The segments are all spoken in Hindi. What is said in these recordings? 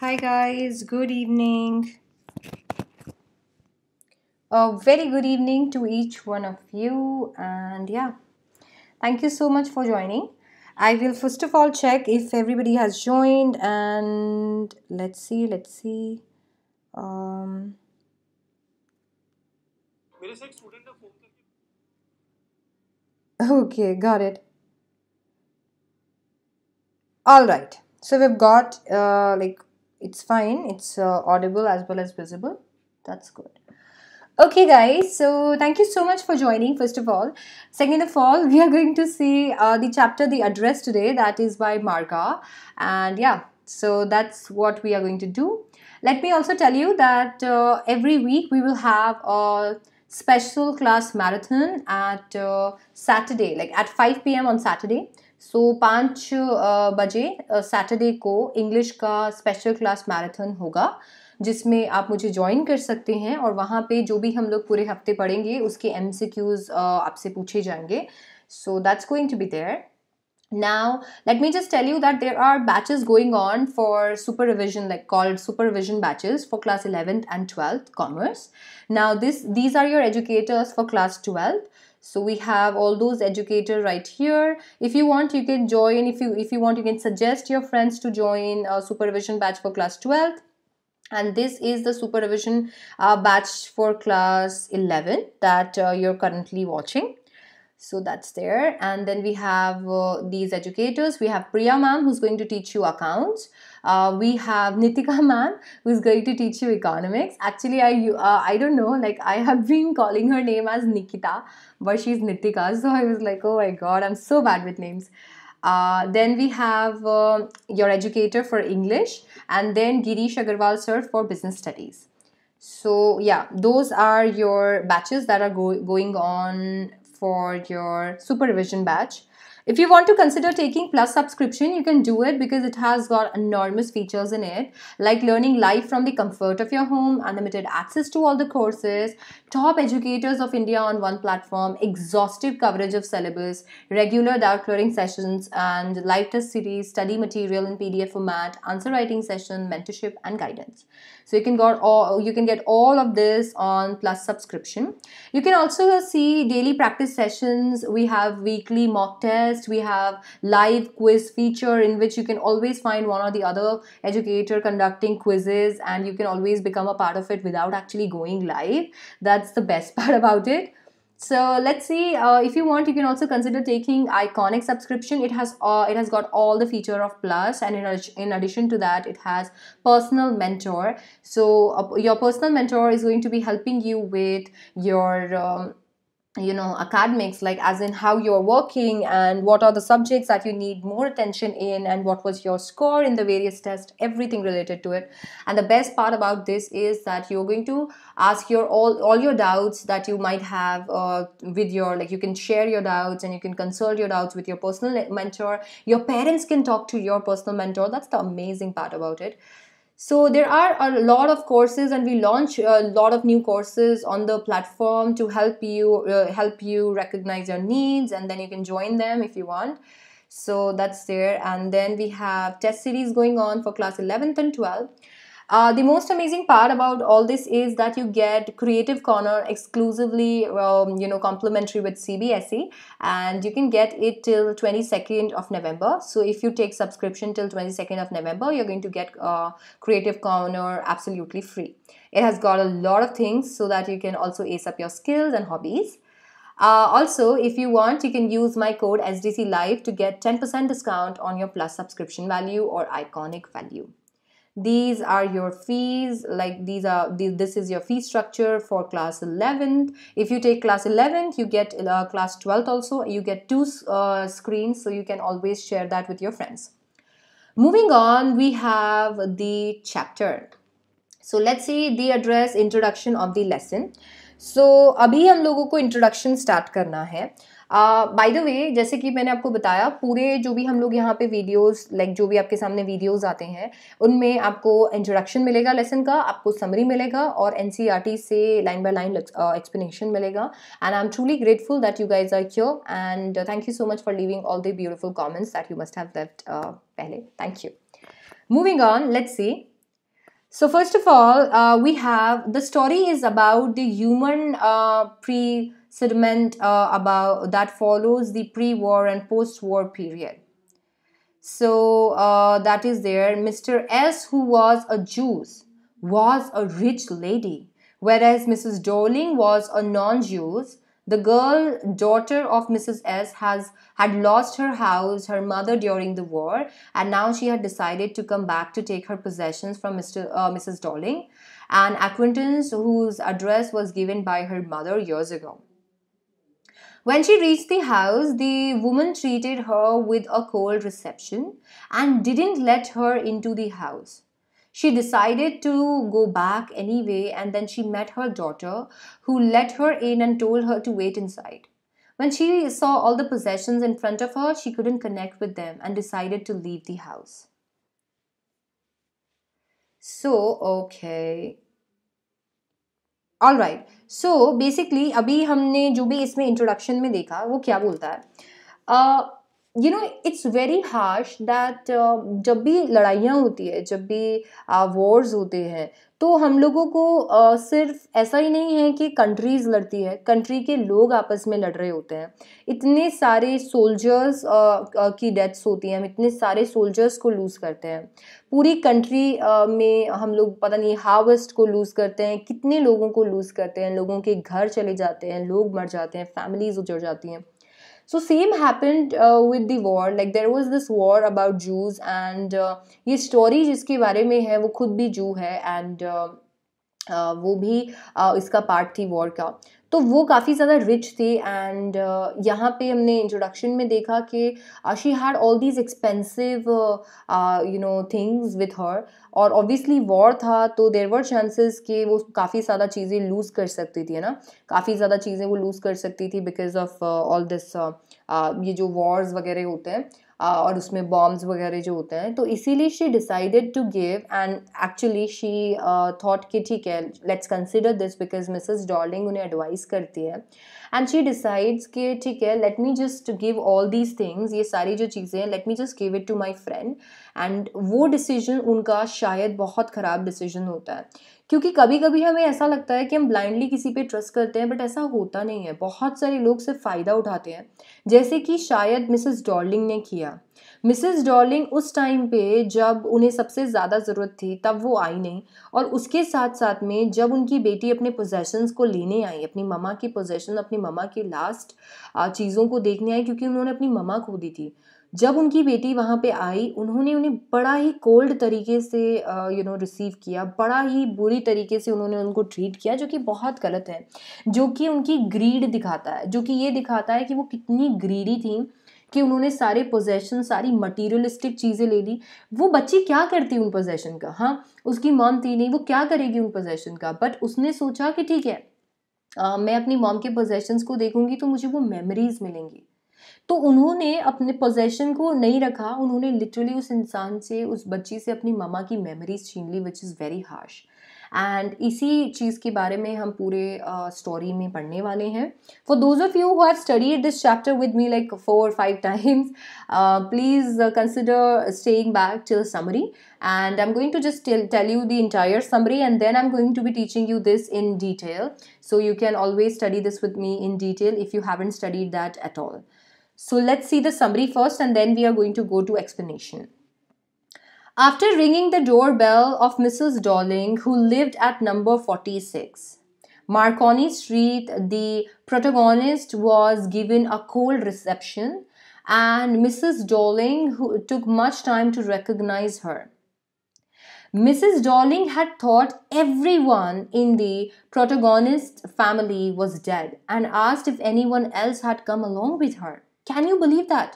Hi guys, good evening. A very good evening to each one of you and yeah, thank you so much for joining. I will first of all check if everybody has joined and let's see, let's see. Um, okay, got it. All right. So we've got uh, like it's fine. It's uh, audible as well as visible. That's good. Okay guys, so thank you so much for joining first of all. Second of all, we are going to see uh, the chapter The Address today that is by Marga and yeah, so that's what we are going to do. Let me also tell you that uh, every week we will have a special class marathon at uh, Saturday like at 5 p.m. on Saturday. So so, पाँच बजे सैटरडे को इंग्लिश का स्पेशल क्लास मैराथन होगा जिसमें आप मुझे ज्वाइन कर सकते हैं और वहाँ पे जो भी हम लोग पूरे हफ्ते पढ़ेंगे उसके एम सी क्यूज़ आपसे पूछे जाएंगे so that's going to be there now let me just tell you that there are batches going on for supervision like called supervision batches for class 11th and 12th commerce now this these are your educators for class 12th so we have all those educator right here if you want you can join if you if you want you can suggest your friends to join a uh, supervision batch for class 12th and this is the supervision uh, batch for class 11 that uh, you're currently watching so that's there and then we have uh, these educators we have priya ma'am who's going to teach you accounts uh, we have Nitika ma'am who's going to teach you economics. Actually, I uh, I don't know, like I have been calling her name as Nikita, but she's Nitika. So I was like, oh my god, I'm so bad with names. Uh, then we have uh, your educator for English and then Girish Agarwal sir for business studies. So yeah, those are your batches that are go going on for your supervision batch. If you want to consider taking Plus subscription, you can do it because it has got enormous features in it, like learning live from the comfort of your home, unlimited access to all the courses, top educators of India on one platform, exhaustive coverage of syllabus, regular doubt clearing sessions, and live test series, study material in PDF format, answer writing session, mentorship, and guidance. So you can all you can get all of this on Plus subscription. You can also see daily practice sessions. We have weekly mock tests. We have live quiz feature in which you can always find one or the other educator conducting quizzes and you can always become a part of it without actually going live. That's the best part about it so let's see uh, if you want you can also consider taking iconic subscription it has uh, it has got all the feature of plus and in, in addition to that it has personal mentor so uh, your personal mentor is going to be helping you with your um, you know academics like as in how you're working and what are the subjects that you need more attention in and what was your score in the various tests everything related to it and the best part about this is that you're going to ask your all all your doubts that you might have uh, with your like you can share your doubts and you can consult your doubts with your personal mentor your parents can talk to your personal mentor that's the amazing part about it so there are a lot of courses and we launch a lot of new courses on the platform to help you uh, help you recognize your needs and then you can join them if you want. So that's there and then we have test series going on for class 11th and 12th uh, the most amazing part about all this is that you get Creative Corner exclusively, um, you know, complimentary with CBSE, and you can get it till 22nd of November. So if you take subscription till 22nd of November, you're going to get uh, Creative Corner absolutely free. It has got a lot of things so that you can also ace up your skills and hobbies. Uh, also, if you want, you can use my code SDC Live to get 10% discount on your Plus subscription value or Iconic value these are your fees like these are this is your fee structure for class eleventh. if you take class eleventh, you get uh, class twelfth also you get two uh, screens so you can always share that with your friends moving on we have the chapter so let's see the address introduction of the lesson so अभी हम लोगों को introduction start करना है बाय द वे जैसे कि मैंने आपको बताया पूरे जो भी हम लोग यहाँ पे वीडियोस लाइक like जो भी आपके सामने वीडियोस आते हैं उनमें आपको इंट्रोडक्शन मिलेगा लेसन का आपको समरी मिलेगा और एन e से लाइन बाय लाइन एक्सप्लेनेशन मिलेगा and I am truly grateful that you guys are cure and thank you so much for leaving all the beautiful comments that you must have पहले thank you moving on let's see So first of all, uh, we have the story is about the human uh, pre sediment uh, about that follows the pre-war and post-war period so uh, that is there mr s who was a jew was a rich lady whereas mrs Dowling was a non-jew the girl daughter of mrs s has had lost her house her mother during the war and now she had decided to come back to take her possessions from mr uh, mrs Dowling, an acquaintance whose address was given by her mother years ago when she reached the house, the woman treated her with a cold reception and didn't let her into the house. She decided to go back anyway, and then she met her daughter, who let her in and told her to wait inside. When she saw all the possessions in front of her, she couldn't connect with them and decided to leave the house. So, okay, all right so basically अभी हमने जो भी इसमें इंट्रोडक्शन में देखा वो क्या बोलता है uh, you know it's very harsh that जब भी लड़ाइयाँ होती है जब भी वॉर्स होते हैं तो हम लोगों को uh, सिर्फ ऐसा ही नहीं है कि कंट्रीज़ लड़ती है कंट्री के लोग आपस में लड़ रहे होते हैं इतने सारे सोल्जर्स uh, uh, की डेथ्स होती हैं हम इतने सारे सोल्जर्स को लूज़ करते हैं पूरी कंट्री में हम लोग पता नहीं हार्वेस्ट को लूज़ करते हैं कितने लोगों को लूज़ करते हैं लोगों के घर चले जाते हैं लोग मर जाते हैं फैमिलीज उजड़ जाती हैं सो सेम हैपन्ड विद दॉर like there was this war about Jews and ये स्टोरी जिसके बारे में है वो खुद भी जू है एंड uh, uh, वो भी uh, इसका पार्ट थी वॉर का तो वो काफ़ी ज़्यादा रिच थी एंड uh, यहाँ पे हमने इंट्रोडक्शन में देखा कि she had all these expensive you know things with her और ऑब्वियसली वॉर था तो देर वर चांसेस कि वो काफ़ी ज़्यादा चीज़ें लूज़ कर सकती थी है ना काफ़ी ज़्यादा चीज़ें वो लूज़ कर सकती थी बिकॉज ऑफ ऑल दिस ये जो वॉर्स वगैरह होते हैं और उसमें बॉम्ब्स वगैरह जो होते हैं तो इसीलिए she decided to give and actually she thought कि ठीक है let's consider this because Mrs Dowling उन्हें एडवाइस करती है एंड शी डिसाइड्स कि ठीक है let me just give all these things ये सारी जो चीज़ें हैं let me just give it to my friend and वो डिसीजन उनका शायद बहुत ख़राब डिसीजन होता है क्योंकि कभी कभी हमें ऐसा लगता है कि हम ब्लाइंडली किसी पे ट्रस्ट करते हैं बट ऐसा होता नहीं है बहुत सारे लोग सिर्फ फ़ायदा उठाते हैं जैसे कि शायद मिसेस डॉर्लिंग ने किया मिसेस डॉर्लिंग उस टाइम पे जब उन्हें सबसे ज़्यादा ज़रूरत थी तब वो आई नहीं और उसके साथ साथ में जब उनकी बेटी अपने पोजेशंस को लेने आई अपनी ममा की पोजेशन अपनी ममा की लास्ट चीज़ों को देखने आई क्योंकि उन्होंने अपनी ममा खो दी थी जब उनकी बेटी वहाँ पे आई उन्होंने उन्हें बड़ा ही कोल्ड तरीके से यू नो रिसीव किया बड़ा ही बुरी तरीके से उन्होंने उनको ट्रीट किया जो कि बहुत गलत है जो कि उनकी ग्रीड दिखाता है जो कि ये दिखाता है कि वो कितनी ग्रीडी थी कि उन्होंने सारे पोजेशन सारी मटीरियलिस्टिक चीज़ें ले ली वो बच्ची क्या करती उन पोजेशन का हाँ उसकी मॉम थी नहीं वो क्या करेगी उन पोजेशन का बट उसने सोचा कि ठीक है आ, मैं अपनी मॉम के पोजेशंस को देखूंगी तो मुझे वो मेमोरीज मिलेंगी तो उन्होंने अपने पोजेशन को नहीं रखा उन्होंने लिटरली उस इंसान से उस बच्ची से अपनी मामा की मेमोरीज छीन ली which is very harsh and इसी चीज़ के बारे में हम पूरे स्टोरी uh, में पढ़ने वाले हैं for those of you have studied this chapter with me like four five times please consider staying back till summary and I am going to just tell you the entire summary and then I am going to be teaching you this in detail so you can always study this with me in detail if you haven't studied that at all So let's see the summary first and then we are going to go to explanation. After ringing the doorbell of Mrs. Darling, who lived at number 46, Marconi Street, the protagonist was given a cold reception and Mrs. Darling who took much time to recognize her. Mrs. Darling had thought everyone in the protagonist's family was dead and asked if anyone else had come along with her. Can you believe that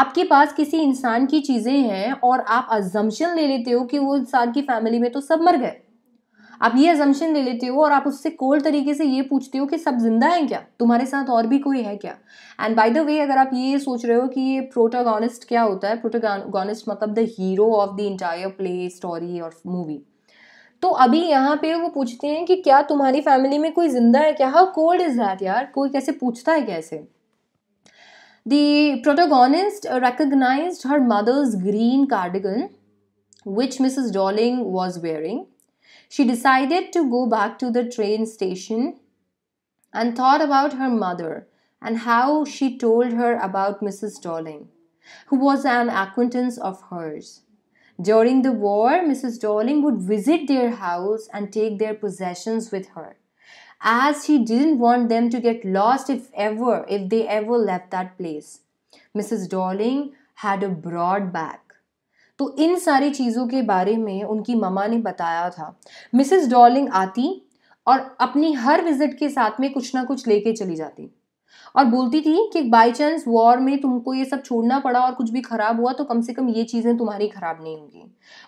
आपके पास किसी इंसान की चीज़ें हैं और आप अजम्पन ले लेते हो कि वो इंसान की फैमिली में तो सब मर गए आप ये अजम्पन ले लेते हो और आप उससे कोल्ड तरीके से ये पूछते हो कि सब जिंदा हैं क्या तुम्हारे साथ और भी कोई है क्या एंड बाय द वे अगर आप ये सोच रहे हो कि ये प्रोटोगोनिस्ट क्या होता है प्रोटोगोनिस्ट मतलब the hero of the entire play story और मूवी तो अभी यहाँ पे वो पूछते हैं कि क्या तुम्हारी फैमिली में कोई जिंदा है क्या हाउ कोल्ड इज दैट यार कोई कैसे पूछता है कैसे The protagonist recognized her mother's green cardigan, which Mrs. Darling was wearing. She decided to go back to the train station and thought about her mother and how she told her about Mrs. Darling, who was an acquaintance of hers. During the war, Mrs. Darling would visit their house and take their possessions with her. as she didn't want them to get lost if ever, if they ever left that place. Mrs. Darling had a broad back. तो इन सारी चीज़ों के बारे में उनकी मामा ने बताया था मिसेस डॉलिंग आती और अपनी हर विजिट के साथ में कुछ ना कुछ लेके चली जाती और बोलती थी कि बाई चांस वॉर में तुमको ये सब छोड़ना पड़ा और कुछ भी ख़राब हुआ तो कम से कम ये चीज़ें तुम्हारी ख़राब नहीं होंगी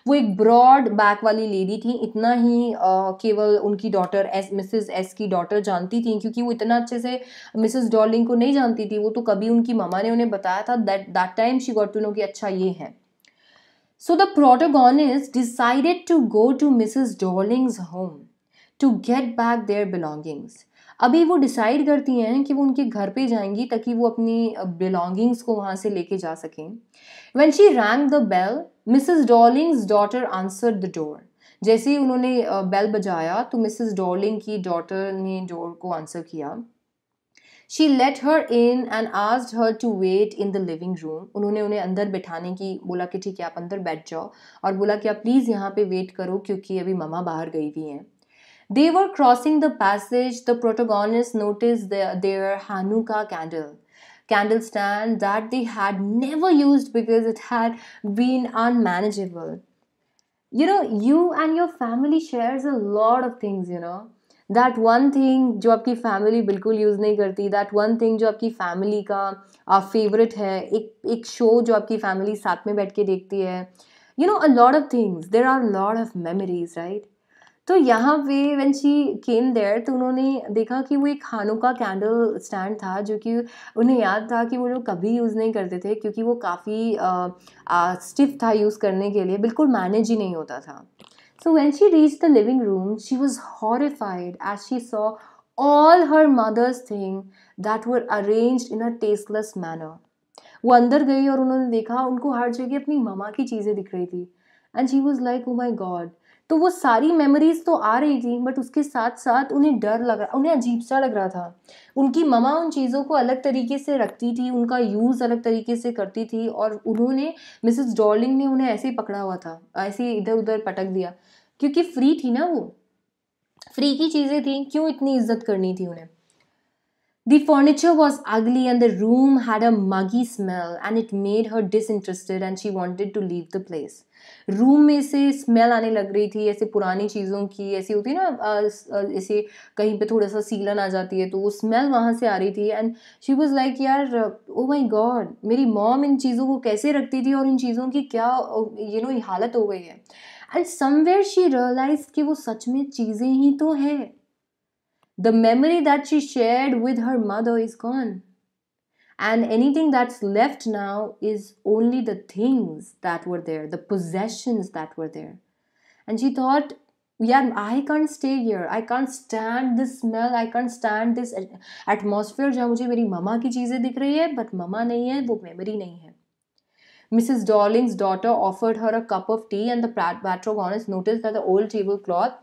वो एक ब्रॉड बैक वाली लेडी थी इतना ही आ, केवल उनकी डॉटर एस मिसेस एस की डॉटर जानती थी क्योंकि वो इतना अच्छे से मिसेस डॉलिंग को नहीं जानती थी वो तो कभी उनकी मामा ने उन्हें बताया था that that time she got to know कि अच्छा ये है so the protagonist decided to go to Mrs Dorling's home to get back their belongings अभी वो डिसाइड करती हैं कि वो उनके घर पे जाएंगी ताकि वो अपनी बिलोंगिंग्स को वहाँ से लेके जा सकें when she rang the bell Mrs Dorling's daughter answer the door जैसे ही उन्होंने बेल बजाया तो मिसिज डॉलिंग की डॉटर ने डोर को आंसर किया she let her in and asked her to wait in the living room उन्होंने उन्हें अंदर बैठाने की बोला कि ठीक है आप अंदर बैठ जाओ और बोला कि आप प्लीज़ यहाँ पे वेट करो क्योंकि अभी ममा बाहर गई हुई हैं They were crossing the passage. The protagonist noticed their, their Hanukkah candle candle stand that they had never used because it had been unmanageable you know you and your family shares a lot of things you know that one thing जो आपकी family बिल्कुल use नहीं करती that one thing जो आपकी family का favourite है एक एक show जो आपकी family साथ में बैठ के देखती know, a lot of things. There are a lot of memories, right? तो यहाँ पे वन शी केम देयर तो उन्होंने देखा कि वो एक खानों का कैंडल स्टैंड था जो कि उन्हें याद था कि वो लोग कभी यूज़ नहीं करते थे क्योंकि वो काफ़ी स्टिफ था यूज़ करने के लिए बिल्कुल मैनेज ही नहीं होता था so when she reach the living room she was horrified as she saw all her mother's thing that were arrange in a tasteless manner वो अंदर गई और उन्होंने देखा उनको हर जगह अपनी मामा की चीज़ें दिख रही थी and she was like oh my God तो वो सारी मेमोरीज तो आ रही थी बट उसके साथ साथ उन्हें डर लग रहा उन्हें अजीब सा लग रहा था उनकी ममा उन चीज़ों को अलग तरीके से रखती थी उनका यूज़ अलग तरीके से करती थी और उन्होंने मिसेस डॉलिंग ने उन्हें ऐसे ही पकड़ा हुआ था ऐसे ही इधर उधर पटक दिया क्योंकि फ्री थी ना वो फ्री की चीज़ें थी क्यों इतनी इज्जत करनी थी उन्हें The furniture was ugly and the room had a muggy smell and it made her disinterested and she wanted to leave the place. Room में से स्मेल आने लग रही थी ऐसे पुरानी चीज़ों की ऐसी होती है ना ऐसे कहीं पे थोड़ा सा सीलन आ जाती है तो वो स्मेल वहाँ से आ रही थी एंड शी वॉज लाइक यार ओ माई गॉड मेरी मॉम इन चीज़ों को कैसे रखती थी और इन चीज़ों की क्या यू नो हालत हो गई है एंड समवेयर शी रियलाइज कि वो सच में चीज़ें ही तो है The memory that she shared with her mother is gone. And anything that's left now is only the things that were there, the possessions that were there. And she thought, yeah, I can't stay here. I can't stand this smell. I can't stand this atmosphere जहाँ मुझे मेरी ममा की चीज़ें दिख रही है बट ममा नहीं है वो मेमोरी नहीं है Mrs. Darling's daughter offered her a cup of tea, and the patrogonist noticed that the old tablecloth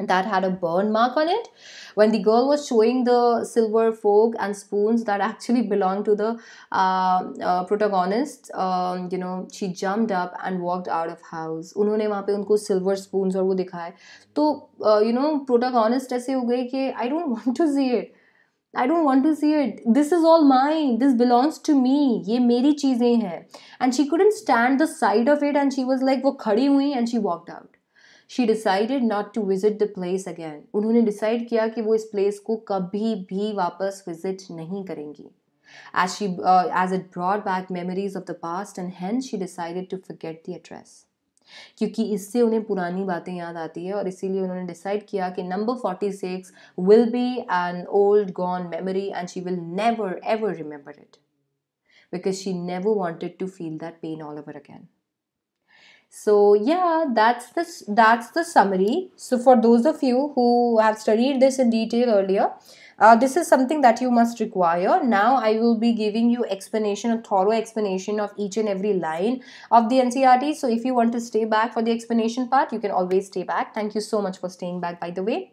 that had a burn mark on it when the girl was showing the silver fork and spoons that actually belonged to the uh, uh, protagonist um, you know she jumped up and walked out of house उन्होंने वहाँ पे उनको silver spoons और वो दिखाए तो uh, you know protagonist ऐसे हो गए कि I don't want to see it don't want to see it. This is all mine. This belongs to me. ये मेरी चीज़ें हैं she couldn't stand the sight of it, and she was like वो खड़ी हुई and she walked out. She decided not to visit the place again उन्होंने डिसाइड किया कि वो इस प्लेस को कभी भी वापस विजिट नहीं करेंगी as she as it brought back memories of the past and हैं she decided to forget the address क्योंकि इससे उन्हें पुरानी बातें याद आती है और इसीलिए उन्होंने डिसाइड किया कि number forty six will be an old gone memory and she will never ever remember it because she never wanted to feel that pain all over again so yeah that's the that's the summary so for those of you who have studied this in detail earlier uh, this is something that you must require now i will be giving you explanation a thorough explanation of each and every line of the ncrt so if you want to stay back for the explanation part you can always stay back thank you so much for staying back by the way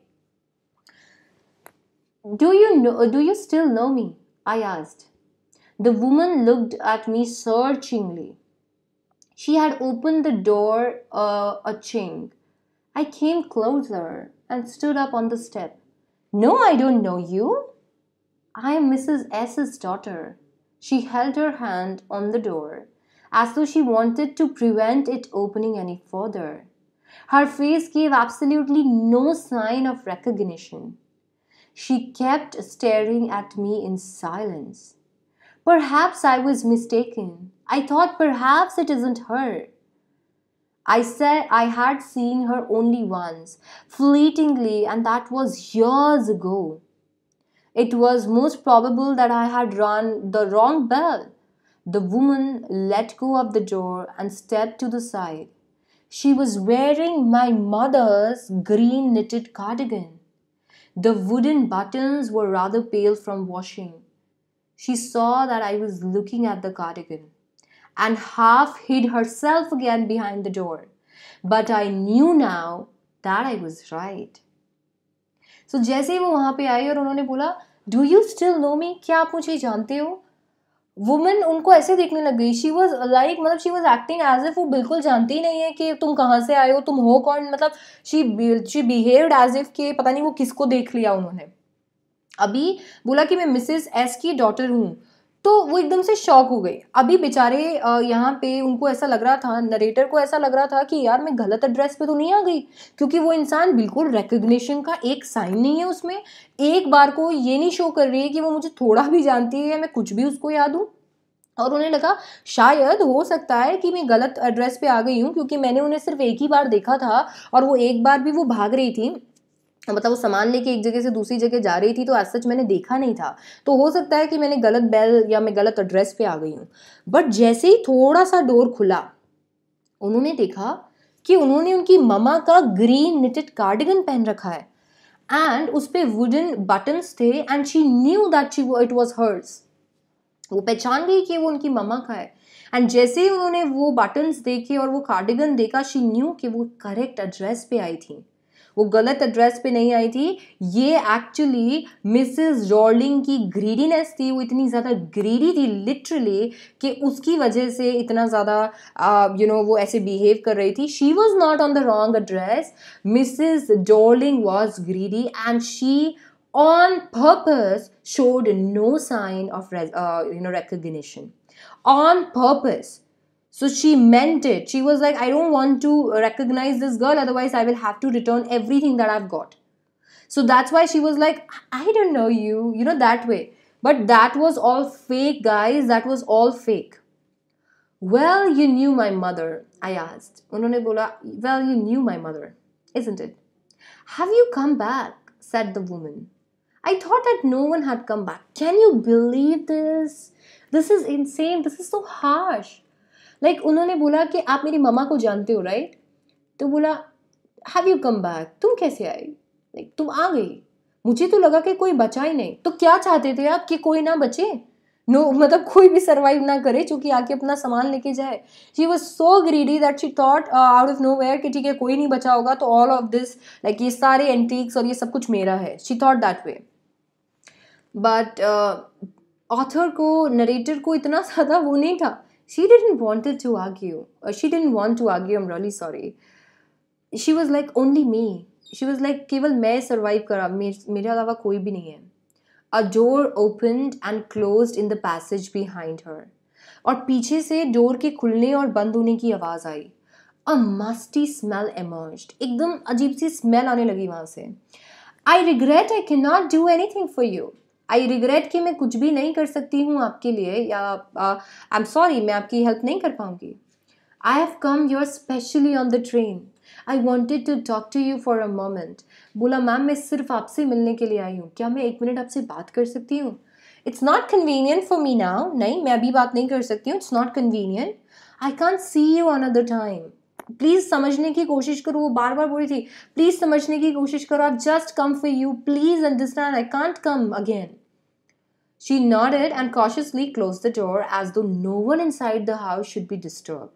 do you know uh, do you still know me i asked the woman looked at me searchingly she had opened the door uh, a chink. I came closer and stood up on the step. No, I don't know you. I am Mrs. S.'s daughter. She held her hand on the door, as though she wanted to prevent it opening any further. Her face gave absolutely no sign of recognition. She kept staring at me in silence. Perhaps I was mistaken. I thought perhaps it isn't her. I said I had seen her only once, fleetingly, and that was years ago. It was most probable that I had run the wrong bell. The woman let go of the door and stepped to the side. She was wearing my mother's green knitted cardigan. The wooden buttons were rather pale from washing. She saw that I was looking at the cardigan. and half hid herself again behind the door. But I knew now that I was right. So जैसे ही वो वहाँ पे आई और उन्होंने बोला do you still know me क्या आप मुझे जानते हो वुमेन उनको ऐसे देखने लग गई शी वॉज लाइक मतलब she was acting as if वो बिल्कुल जानती ही नहीं है कि तुम कहाँ से आए हो तुम हो कौन मतलब she she behave as if के पता नहीं वो किसको देख लिया उन्होंने अभी बोला कि मैं मिसेस एस की डॉटर हूँ तो वो एकदम से शॉक हो गई अभी बेचारे यहाँ पे उनको ऐसा लग रहा था नरेटर को ऐसा लग रहा था कि यार मैं गलत एड्रेस पे तो नहीं आ गई क्योंकि वो इंसान बिल्कुल रिकग्निशन का एक साइन नहीं है उसमें एक बार को ये नहीं शो कर रही है कि वो मुझे थोड़ा भी जानती है मैं कुछ भी उसको याद हूँ और उन्हें लगा शायद हो सकता है कि मैं गलत एड्रेस पे आ गई हूँ क्योंकि मैंने उन्हें सिर्फ एक ही बार देखा था और वो एक बार भी वो भाग रही थी मतलब वो सामान लेके एक जगह से दूसरी जगह जा रही थी तो एज सच मैंने देखा नहीं था तो हो सकता है कि मैंने गलत बेल या मैं गलत एड्रेस पे आ गई हूँ बट जैसे ही थोड़ा सा डोर खुला उन्होंने देखा कि उन्होंने उनकी ममा का ग्रीन निटेड कार्डिगन पहन रखा है एंड उस पर वुडन बटन्स थे and she knew that she it was hers वो पहचान गई कि वो उनकी ममा का है एंड जैसे ही उन्होंने वो बटन्स देखे और वो कार्डिगन देखा शी न्यू कि वो करेक्ट एड्रेस पे आई थी वो गलत एड्रेस पे नहीं आई थी ये एक्चुअली मिसेस जॉर्लिंग की ग्रीडीनेस थी वो इतनी ज़्यादा ग्रीडी थी लिटरली कि उसकी वजह से इतना ज़्यादा यू नो वो ऐसे बिहेव कर रही थी she was not on the wrong address Mrs Dorling was greedy and she on purpose showed no sign of you know recognition on purpose So she meant it. She was like, I don't want to recognize this girl, otherwise, I will have to return everything that I've got. So that's why she was like, I don't know you, you know, that way. But that was all fake, guys. That was all fake. Well, you knew my mother, I asked. Well, you knew my mother, isn't it? Have you come back? said the woman. I thought that no one had come back. Can you believe this? This is insane. This is so harsh. Like like, उन्होंने बोला कि आप मेरी ममा को जानते हो राइट तो बोला हैव यू कम बैक तुम कैसे आई लाइक like, तुम आ गई मुझे तो लगा कि कोई बचा ही नहीं तो क्या चाहते थे आप कि कोई ना बचे नो no, मतलब कोई भी सर्वाइव ना करे चूंकि आके अपना सामान लेके जाए she was so greedy that she thought out of nowhere कि ठीक है कोई नहीं बचा होगा तो ऑल ऑफ दिस लाइक ये सारे एंटीक्स और ये सब कुछ मेरा है she thought that way but author को नरेटर को इतना ज़्यादा वो नहीं था she didn't wanted to argue or she didn't want to argue i'm really sorry she was like only me she was like केवल मैं survive करा मेरे अलावा कोई भी नहीं है a door opened and closed in the passage behind her और पीछे से डोर के खुलने और बंद होने की आवाज़ आई अ मस्टी स्मेल एमर्ज एकदम अजीब सी स्मेल आने लगी वहाँ से I regret I can not do anything for you I regret कि मैं कुछ भी नहीं कर सकती हूँ आपके लिए या आई एम सॉरी मैं आपकी हेल्प नहीं कर पाऊँगी I have come your specially on the train I wanted to talk to you for a moment बोला मैम मैं सिर्फ आपसे मिलने के लिए आई हूँ क्या मैं एक मिनट आपसे बात कर सकती हूँ it's not convenient for me now नहीं मैं अभी बात नहीं कर सकती हूँ it's not convenient I can't see you on other time please समझने की कोशिश करो वो बार बार बोल थी प्लीज़ समझने की कोशिश करो I just come for you please understand I can't come again she She nodded and cautiously closed the door as though no inside the house should be disturb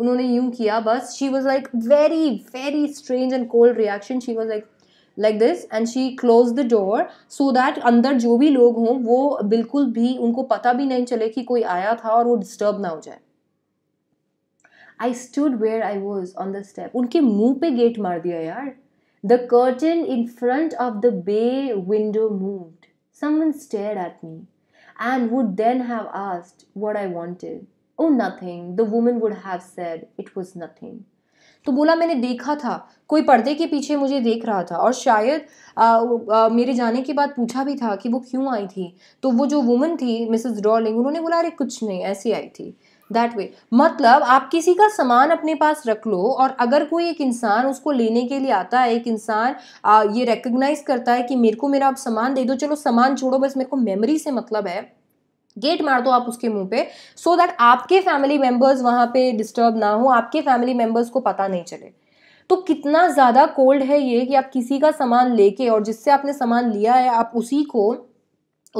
उन्होंने यूं किया बस she was like very very strange and cold reaction she was like like this and she close the door so that अंदर जो भी लोग हों वो बिल्कुल भी उनको पता भी नहीं चले कि कोई आया था और वो डिस्टर्ब ना हो जाए I stood where I was on the step उनके मुंह पे गेट मार दिया यार the curtain in front of the bay window moved someone stare at me and would then have asked what I wanted. Oh nothing the woman would have said it was nothing तो बोला मैंने देखा था कोई पर्दे के पीछे मुझे देख रहा था और शायद आ, आ, मेरे जाने के बाद पूछा भी था कि वो क्यों आई थी तो वो जो वुमन थी मिसेस डॉलिंग उन्होंने बोला अरे कुछ नहीं ऐसी आई थी दैट वे मतलब आप किसी का सामान अपने पास रख लो और अगर कोई एक इंसान उसको लेने के लिए आता है एक इंसान ये रिकग्नाइज करता है कि मेरे को मेरा आप सामान दे दो चलो सामान छोड़ो बस मेरे को मेमोरी से मतलब है गेट मार दो आप उसके मुंह पे सो so दैट आपके फैमिली मेंबर्स वहां पे डिस्टर्ब ना हो आपके फैमिली मेंबर्स को पता नहीं चले तो कितना ज़्यादा कोल्ड है ये कि आप किसी का सामान लेके और जिससे आपने सामान लिया है आप उसी को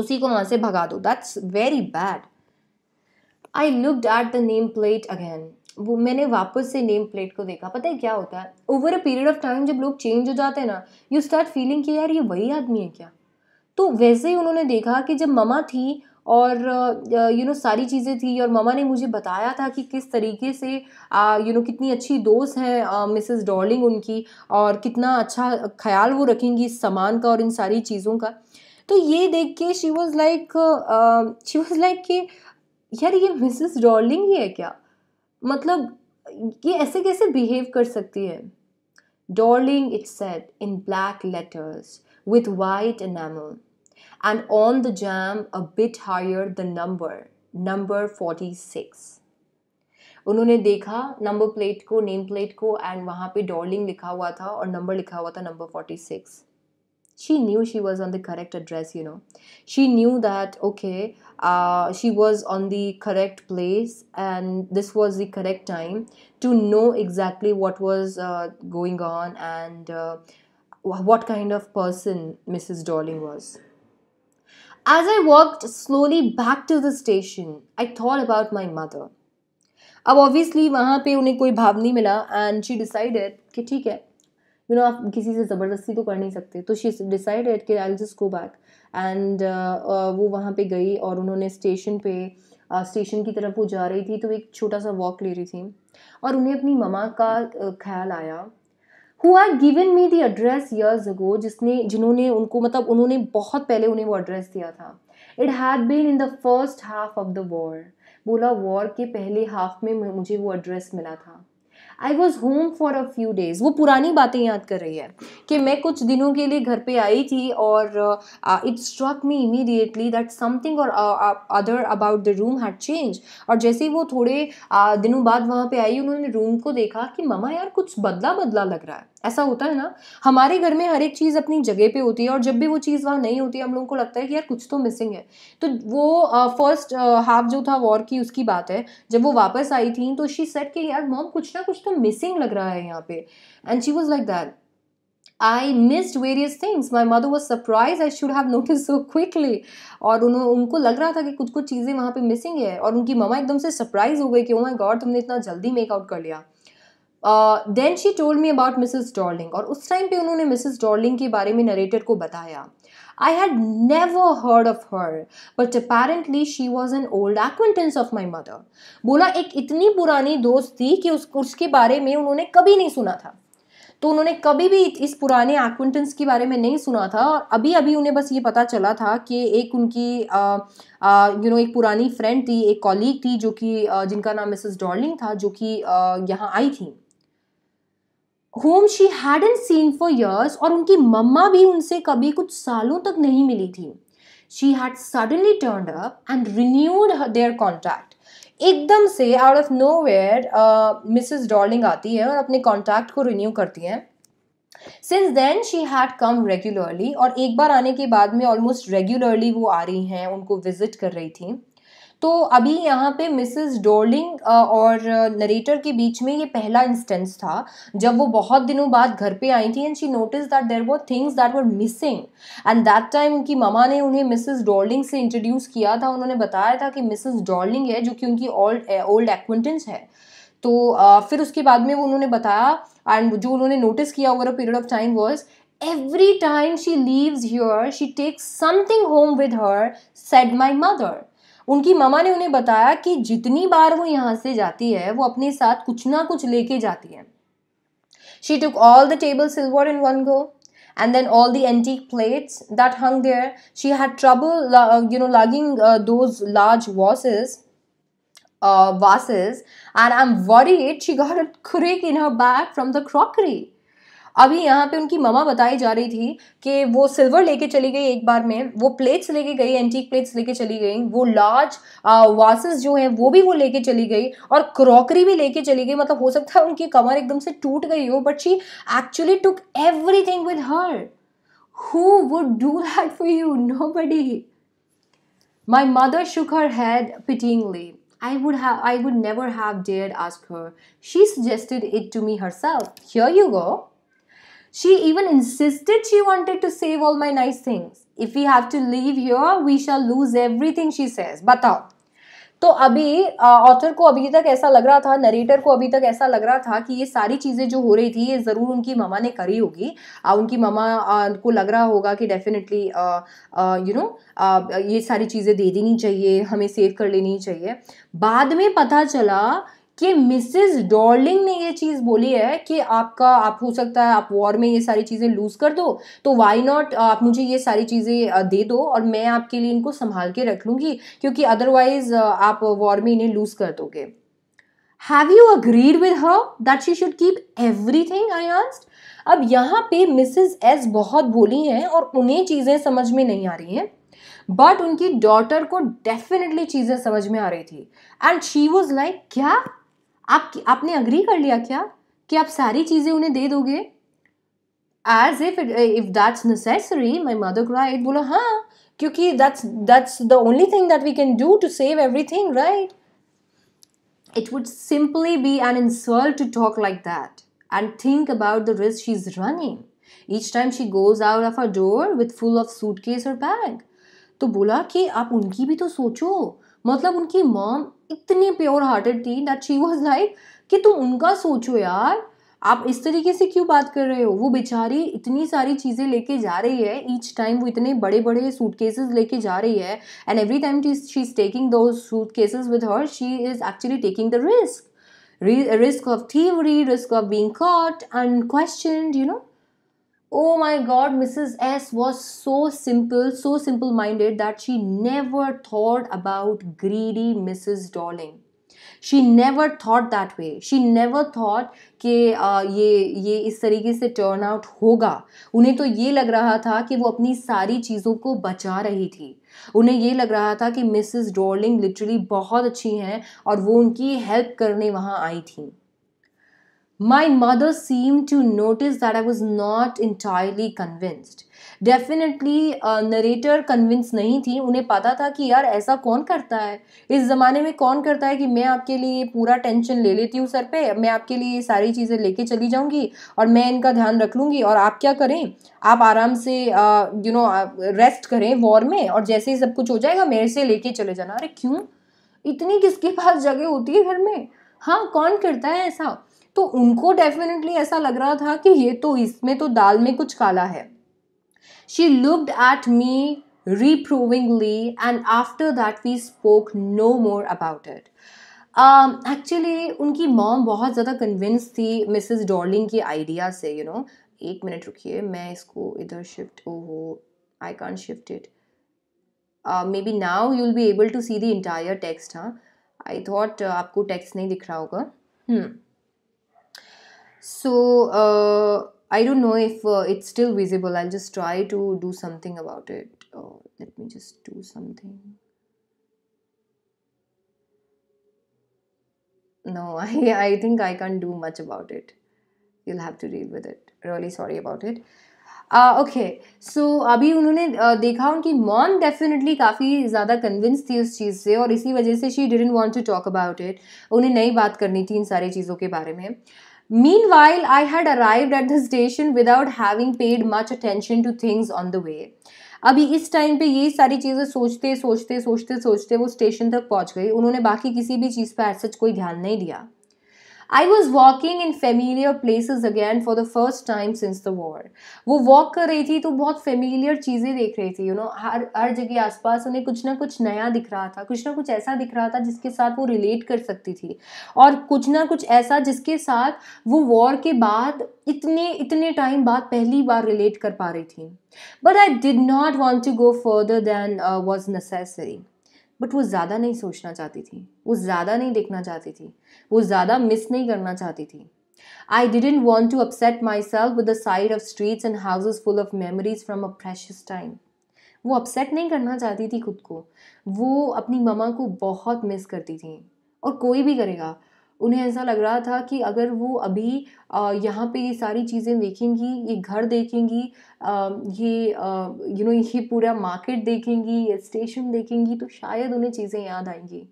उसी को वहां से भगा दो that's very bad I look at the name plate again वो मैंने वापस से नेम प्लेट को देखा पता है क्या होता है over a period of time जब लोग चेंज हो जाते हैं ना यू स्टार्ट फीलिंग कि यार ये वही आदमी है क्या तो वैसे ही उन्होंने देखा कि जब ममा थी और यू uh, नो uh, सारी चीज़ें थी और ममा ने मुझे बताया था कि किस तरीके से you uh, know you know, कितनी अच्छी दोस्त हैं मिसेस डॉलिंग डॉर्लिंग उनकी और कितना अच्छा ख्याल वो रखेंगी इस सामान का और इन सारी चीज़ों का तो ये देख के she was like she was like कि यार ये मिसेस डॉर्लिंग ही है क्या मतलब ये ऐसे कैसे बिहेव कर सकती है Dorling it set in black letters with white enamel on the jamb a bit higher the number number forty six उन्होंने देखा नंबर प्लेट को नेम प्लेट को एंड वहाँ पे डॉर्लिंग लिखा हुआ था और नंबर लिखा हुआ था number forty six she knew she was on the correct address you know she knew that okay uh, she was on the correct place and this was the correct time to know exactly what was uh, going on and uh, what kind of person mrs darling was as i walked slowly back to the station i thought about my mother अब ऑब्वियसली वहाँ पे उन्हें कोई भाव नहीं मिला एंड शी डिसाइडेड कि ठीक है यू नो आप किसी से ज़बरदस्ती तो कर नहीं सकते तो शी डिसाइडेड कि I just go back and वो वहाँ पे गई और उन्होंने स्टेशन पे स्टेशन uh, की तरफ वो जा रही थी तो एक छोटा सा वॉक ले रही थी और उन्हें अपनी ममा का uh, ख्याल आया who are given me the address years ago जिसने जिन्होंने उनको मतलब उन्होंने बहुत पहले उन्हें वो एड्रेस दिया था it had been in the first half of the war बोला वॉर के पहले हाफ में मुझे वो एड्रेस मिला था I was home for a few days वो पुरानी बातें याद कर रही है कि मैं कुछ दिनों के लिए घर पे आई थी और it struck me immediately that something or other about the room had change और जैसे ही वो थोड़े uh, दिनों बाद वहाँ पे आई उन्होंने रूम को देखा कि ममा यार कुछ बदला बदला लग रहा है ऐसा होता है ना हमारे घर में हर एक चीज़ अपनी जगह पे होती है और जब भी वो चीज़ वहाँ नहीं होती हम लोगों को लगता है कि यार कुछ तो मिसिंग है तो वो फर्स्ट uh, हाफ uh, जो था वॉर की उसकी बात है जब वो वापस आई थी तो शी सेट कि यार मॉम कुछ ना कुछ तो मिसिंग लग रहा है यहाँ पे and she was like that I missed various things my mother was surprise I should have notice so quickly और उन्होंने उनको लग रहा था कि कुछ कुछ चीज़ें वहाँ पे मिसिंग है और उनकी ममा एकदम से सरप्राइज हो गई कि ओ माई गॉड तुमने इतना जल्दी मेकआउट कर लिया then she told me about Mrs Dorling और उस टाइम पे उन्होंने मिसिज डॉर्लिंग के बारे में नरेटर को बताया I had never heard of her, but apparently she was an old acquaintance of my mother. बोला एक इतनी पुरानी दोस्त थी कि उस उसके बारे में उन्होंने कभी नहीं सुना था तो उन्होंने कभी भी इस पुराने एक्वेंटेंस के बारे में नहीं सुना था और अभी अभी उन्हें बस ये पता चला था कि एक उनकी यू नो एक पुरानी फ्रेंड थी एक कॉलीग थी जो कि जिनका नाम मिसेस डॉर्लिंग था जो कि यहाँ आई थी होम शी एन सीन फॉर ईयर्स और उनकी मम्मा भी उनसे कभी कुछ सालों तक नहीं मिली थी she had suddenly turn up and renewed their contact एकदम से out of nowhere Mrs Dorling आती है और अपने कॉन्टैक्ट को रिन्यू करती हैं since then she had come regularly और एक बार आने के बाद में ऑलमोस्ट रेगुलरली वो आ रही हैं उनको विजिट कर रही थी तो अभी यहाँ पे मिसेस डोर्लिंग और नरेटर के बीच में ये पहला इंस्टेंस था जब वो बहुत दिनों बाद घर पे आई थी and she notice that there were things that were missing and that time उनकी ममा ने उन्हें मिसेस डोर्लिंग से इंट्रोड्यूस किया था उन्होंने बताया था कि मिसेस डॉर्लिंग है जो कि उनकी ओल्ड ओल्ड एक्वेंटेंस है तो फिर उसके बाद में वो उन्होंने बताया एंड जो उन्होंने नोटिस किया over a period of time was every time she leaves here she takes something home with her said my mother उनकी मामा ने उन्हें बताया कि जितनी बार वो यहाँ से जाती है वो अपने साथ कुछ ना कुछ लेके जाती है She took all the table silver in one go and then all the antique plates that hung there. She had trouble, uh, you know, lugging uh, those large vases. Uh, vases and I'm worried she got a crick in her bag from the crockery. अभी यहाँ पे उनकी ममा बताई जा रही थी कि वो सिल्वर लेके चली गई एक बार में वो प्लेट्स लेके गई एंटीक प्लेट्स लेके चली गई वो लार्ज वासेस जो हैं वो भी वो लेके चली गई और क्रॉकरी भी लेके चली गई मतलब हो सकता है उनकी कमर एकदम से टूट गई हो but she actually took everything with her who would do that for you nobody my mother shook her head I would have I would never have dared ask her. She suggested it to me herself. Here you go. She even insisted she wanted to save all my nice things. If we have to leave here, we shall lose everything, she says. बताओ तो अभी ऑथर को अभी तक ऐसा लग रहा था नरेटर को अभी तक ऐसा लग रहा था कि ये सारी चीज़ें जो हो रही थी ये ज़रूर उनकी मामा ने करी होगी आ, उनकी मामा को लग रहा होगा कि डेफिनेटली यू नो ये सारी चीज़ें दे देनी चाहिए हमें सेव कर लेनी चाहिए बाद में पता चला कि मिसेस डॉर्लिंग ने ये चीज़ बोली है कि आपका आप हो सकता है आप वॉर में ये सारी चीज़ें लूज़ कर दो तो वाई नॉट आप मुझे ये सारी चीज़ें दे दो और मैं आपके लिए इनको संभाल के रख लूँगी क्योंकि अदरवाइज आप वॉर में इन्हें लूज़ कर दोगे have you agreed with her that she should keep everything I asked अब यहाँ पे मिसेज एस बहुत भोली हैं और उन्हें चीज़ें समझ में नहीं आ रही हैं बट उनकी डॉटर को डेफिनेटली चीज़ें समझ में आ रही थी एंड शी वॉज लाइक क्या आप आपने अग्री कर लिया क्या कि आप सारी चीज़ें उन्हें दे दोगे as if if that's necessary my mother cried बोलो हाँ क्योंकि that's that's the only thing that we can do to save everything right it would simply be an insult to talk like that and think about the risk she is running each time she goes out of a door with full of suitcase और बैग तो बोला कि आप उनकी भी तो सोचो मतलब उनकी मॉम इतनी प्योर हार्टेड थी दैट शी वॉज लाइक कि तुम उनका सोचो यार आप इस तरीके से क्यों बात कर रहे हो वो बेचारी इतनी सारी चीज़ें लेके जा रही है ईच टाइम वो इतने बड़े बड़े सूट केसेज लेके जा रही है and every time she is taking दो suitcases with her she is actually taking the risk risk of thievery risk of being caught and question you know oh my God Mrs S was so simple so simple minded that she never thought about greedy mrs darling शी never thought that way she never thought कि uh, ये ये इस तरीके से टर्न आउट होगा उन्हें तो ये लग रहा था कि वो अपनी सारी चीज़ों को बचा रही थी उन्हें ये लग रहा था कि मिसिज डॉलिंग लिटरली बहुत अच्छी हैं और वो उनकी हेल्प करने वहाँ आई थी My mother seemed to notice that I was not entirely convinced. Definitely narrator convince नहीं थी उन्हें पता था कि यार ऐसा कौन करता है इस ज़माने में कौन करता है कि मैं आपके लिए पूरा टेंशन ले लेती हूँ सर पे मैं आपके लिए सारी चीज़ें लेके चली जाऊँगी और मैं इनका ध्यान रख लूँगी और आप क्या करें आप आराम से यू नो रेस्ट करें वॉर में और जैसे ही सब कुछ हो जाएगा मेरे से लेके चले जाना अरे क्यों इतनी किसके पास जगह होती है घर में हाँ कौन करता है ऐसा तो उनको डेफिनेटली ऐसा लग रहा था कि ये तो इसमें तो दाल में कुछ काला है she looked at me reprovingly and after that we spoke no more about it actually um, उनकी मॉम बहुत ज़्यादा कन्विंस थी मिसेज डॉर्लिंग की आइडिया से यू नो एक मिनट रुकिए मैं इसको इधर शिफ्ट ओहो I can't shift it may be now you will be able to see the entire text हाँ आई थॉट uh, आपको टेक्स्ट नहीं दिख रहा होगा हम्म So uh, I don't know if uh, it's still visible. I'll just try to do something about it. Oh, let me just do something. No, I, I think I can't do much about it. You'll have to deal with it. Really sorry about it. Okay so अभी उन्होंने देखा उनकी मॉम डेफिनेटली काफ़ी ज़्यादा कन्विंस थी उस चीज़ से और इसी वजह से she didn't want to talk about it उन्हें नई बात करनी थी इन सारी चीज़ों के बारे में Meanwhile, I had arrived at the station without having paid much attention to things on the way. अभी इस टाइम पे ये सारी चीज़ें सोचते सोचते सोचते सोचते वो स्टेशन तक पहुंच गई उन्होंने बाकी किसी भी चीज़ पर ऐसा कोई ध्यान नहीं दिया I was walking in familiar places again for the first time since the war वो वॉक कर रही थी तो बहुत फेमिलियर चीज़ें देख रही थी यू you नो know, हर हर जगह आसपास उन्हें कुछ ना कुछ नया दिख रहा था कुछ ना कुछ ऐसा दिख रहा था जिसके साथ वो रिलेट कर सकती थी और कुछ ना कुछ ऐसा जिसके साथ वो वॉर के बाद इतने इतने टाइम बाद पहली बार रिलेट कर पा रही थी but I did not want to go further than was necessary but वो ज़्यादा नहीं सोचना चाहती थी वो ज़्यादा नहीं देखना चाहती थी वो ज़्यादा मिस नहीं करना चाहती थी I didn't want to upset myself with the side of streets and houses full of memories from a fresh time वो अपसेट नहीं करना चाहती थी खुद को वो अपनी ममा को बहुत मिस करती थी और कोई भी करेगा उन्हें ऐसा लग रहा था कि अगर वो अभी यहाँ पे ये सारी चीज़ें देखेंगी ये घर देखेंगी ये यू नो ये पूरा मार्केट देखेंगी ये स्टेशन देखेंगी तो शायद उन्हें चीज़ें याद आएंगी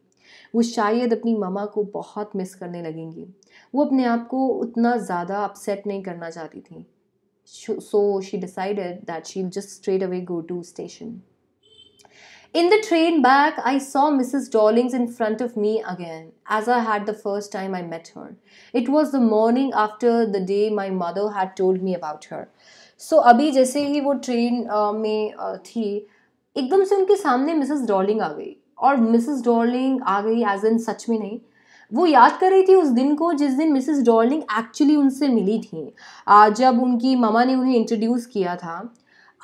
वो शायद अपनी ममा को बहुत मिस करने लगेंगी वो अपने आप को उतना ज़्यादा अपसेट नहीं करना चाहती थी so she decided that she just straight away go to station In the train back, I saw Mrs. Dawlings in front of me again, as I had the first time I met her. It was the morning after the day my mother had told me about her. So अभी जैसे ही वो ट्रेन uh, में uh, थी एकदम से उनके सामने मिसेस डॉर्लिंग आ गई और मिसेस डॉर्लिंग आ गई एज एन सच में नहीं वो याद कर रही थी उस दिन को जिस दिन मिसेस डॉर्लिंग एक्चुअली उनसे मिली थी जब उनकी मामा ने उन्हें इंट्रोड्यूस किया था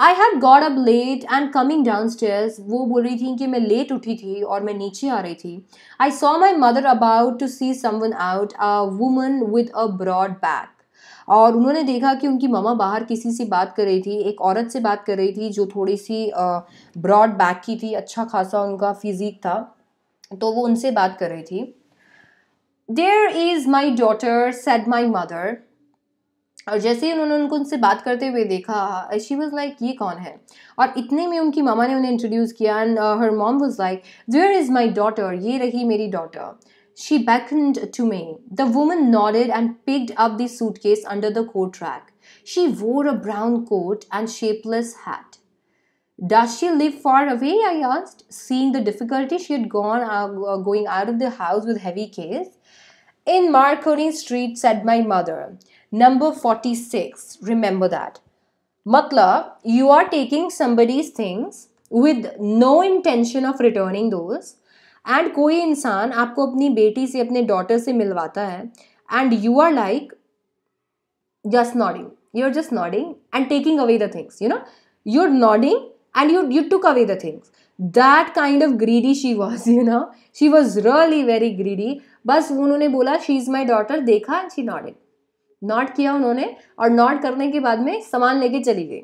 I had got up late and coming downstairs वो बोल रही थी कि मैं लेट उठी थी और मैं नीचे आ रही थी I saw my mother about to see someone out a woman with a broad back और उन्होंने देखा कि उनकी ममा बाहर किसी से बात कर रही थी एक औरत से बात कर रही थी जो थोड़ी सी ब्रॉड बैक की थी अच्छा खासा उनका फिजिक था तो वो उनसे बात कर रही थी there is my daughter said my mother और जैसे ही उन्होंने उनको उनसे बात करते हुए देखा शी वॉज लाइक ये कौन है और इतने में उनकी मामा ने उन्हें इंट्रोड्यूस किया and her mom was like there is my daughter ये रही मेरी daughter she beckoned to me the woman nodded and picked up the suitcase under the coat track she wore a brown coat and shapeless hat Does she live far away? I asked seeing the difficulty she had gone uh, going out of the house with heavy case. In Marconi Street, said my number 46 remember that matlab you are taking somebody's things with no intention of returning those And कोई इंसान आपको अपनी बेटी से अपने daughter से मिलवाता है and you are like just nodding. You are just nodding and taking away the things. You know, you're nodding and you you took away the things that kind of greedy she was you know she was really very greedy बस उन्होंने बोला शी इज़ माई डॉटर देखा and she not it not किया उन्होंने और नॉट करने के बाद में सामान लेके चली गई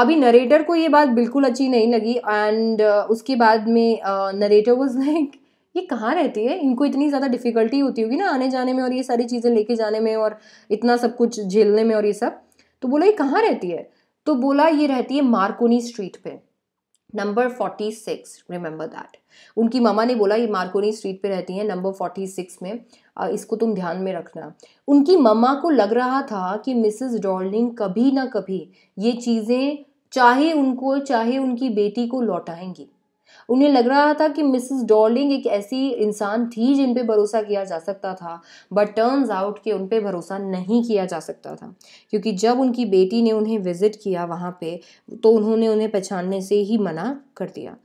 अभी नरेटर को ये बात बिल्कुल अच्छी नहीं लगी एंड uh, उसके बाद में नरेटर वॉज लाइक ये कहाँ रहती है इनको इतनी ज़्यादा डिफ़िकल्टी होती होगी ना आने जाने में और ये सारी चीज़ें लेके जाने में और इतना सब कुछ झेलने में और ये सब तो बोला ये कहाँ रहती है तो बोला ये रहती है मार्कोनी स्ट्रीट पे number forty six remember that उनकी मामा ने बोला ये मार्कोनी स्ट्रीट पे रहती हैं नंबर फोर्टी सिक्स में इसको तुम ध्यान में रखना उनकी मम्मा को लग रहा था कि मिसेस डॉर्लिंग कभी ना कभी ये चीज़ें चाहे उनको चाहे उनकी बेटी को लौटाएंगी उन्हें लग रहा था कि मिसेस डॉर्लिंग एक ऐसी इंसान थी जिन पे भरोसा किया जा सकता था बट टर्न्स आउट कि उन पे भरोसा नहीं किया जा सकता था क्योंकि जब उनकी बेटी ने उन्हें विज़िट किया वहाँ पे तो उन्होंने उन्हें पहचानने से ही मना कर दिया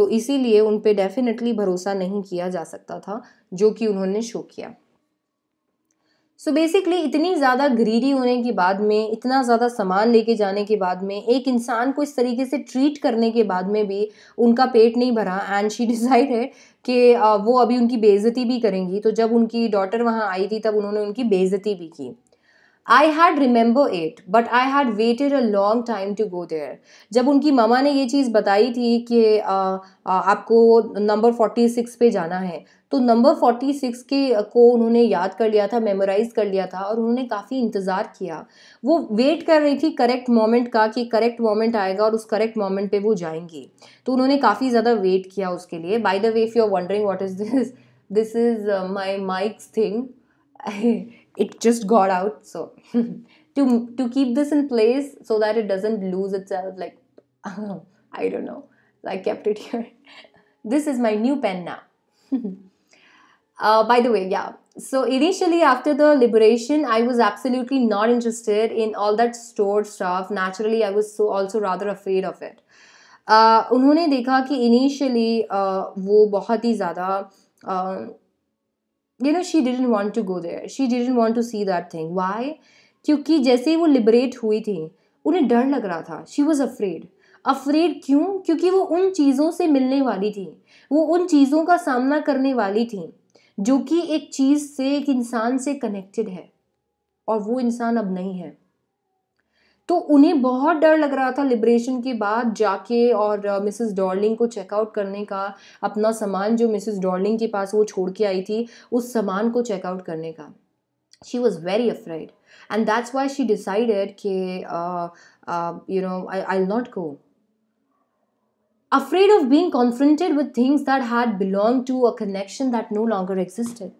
तो इसीलिए उन पर डेफिनेटली भरोसा नहीं किया जा सकता था जो कि उन्होंने शो किया सो so बेसिकली इतनी ज़्यादा ग्रीडी होने के बाद में इतना ज़्यादा सामान लेके जाने के बाद में एक इंसान को इस तरीके से ट्रीट करने के बाद में भी उनका पेट नहीं भरा एंड शी डिसाइड है कि वो अभी उनकी बेइज्जती भी करेंगी तो जब उनकी डॉटर वहाँ आई थी तब उन्होंने उनकी बेइज्जती भी की I had remember it but I had waited a long time to go there. जब उनकी मामा ने ये चीज़ बताई थी कि आ, आ, आपको नंबर फोर्टी सिक्स पे जाना है तो नंबर फोर्टी सिक्स के को उन्होंने याद कर लिया था मेमोराइज़ कर लिया था और उन्होंने काफ़ी इंतज़ार किया वो वेट कर रही थी करेक्ट मोमेंट का कि करेक्ट मोमेंट आएगा और उस करेक्ट मोमेंट पे वो जाएंगी तो उन्होंने काफ़ी ज़्यादा वेट किया उसके लिए by the way if you are wondering what is this this is my mics thing it just got out so to to keep this in place so that it doesn't lose itself like i don't know i kept it here this is my new pen now uh, by the way yeah so initially after the liberation i was absolutely not interested in all that stored stuff naturally i was so also rather afraid of it uh, उन्होंने देखा कि इनिशियली uh, वो बहुत ही ज़्यादा uh, you know she didn't want to go there she didn't want to see that thing why क्योंकि जैसे ही वो लिबरेट हुई थी उन्हें डर लग रहा था शी वॉज़ अफ्रेड अफ्रेड क्यों क्योंकि वो उन चीज़ों से मिलने वाली थी वो उन चीज़ों का सामना करने वाली थी जो कि एक चीज़ से एक इंसान से कनेक्टेड है और वो इंसान अब नहीं है तो उन्हें बहुत डर लग रहा था लिबरेशन के बाद जाके और मिसेस डॉर्लिंग को चेकआउट करने का अपना सामान जो मिसेस डॉर्लिंग के पास वो छोड़ के आई थी उस सामान को चेकआउट करने का she was very afraid and that's why she decided के you know I I not go afraid of being confronted with things that had belong to a connection that no longer existed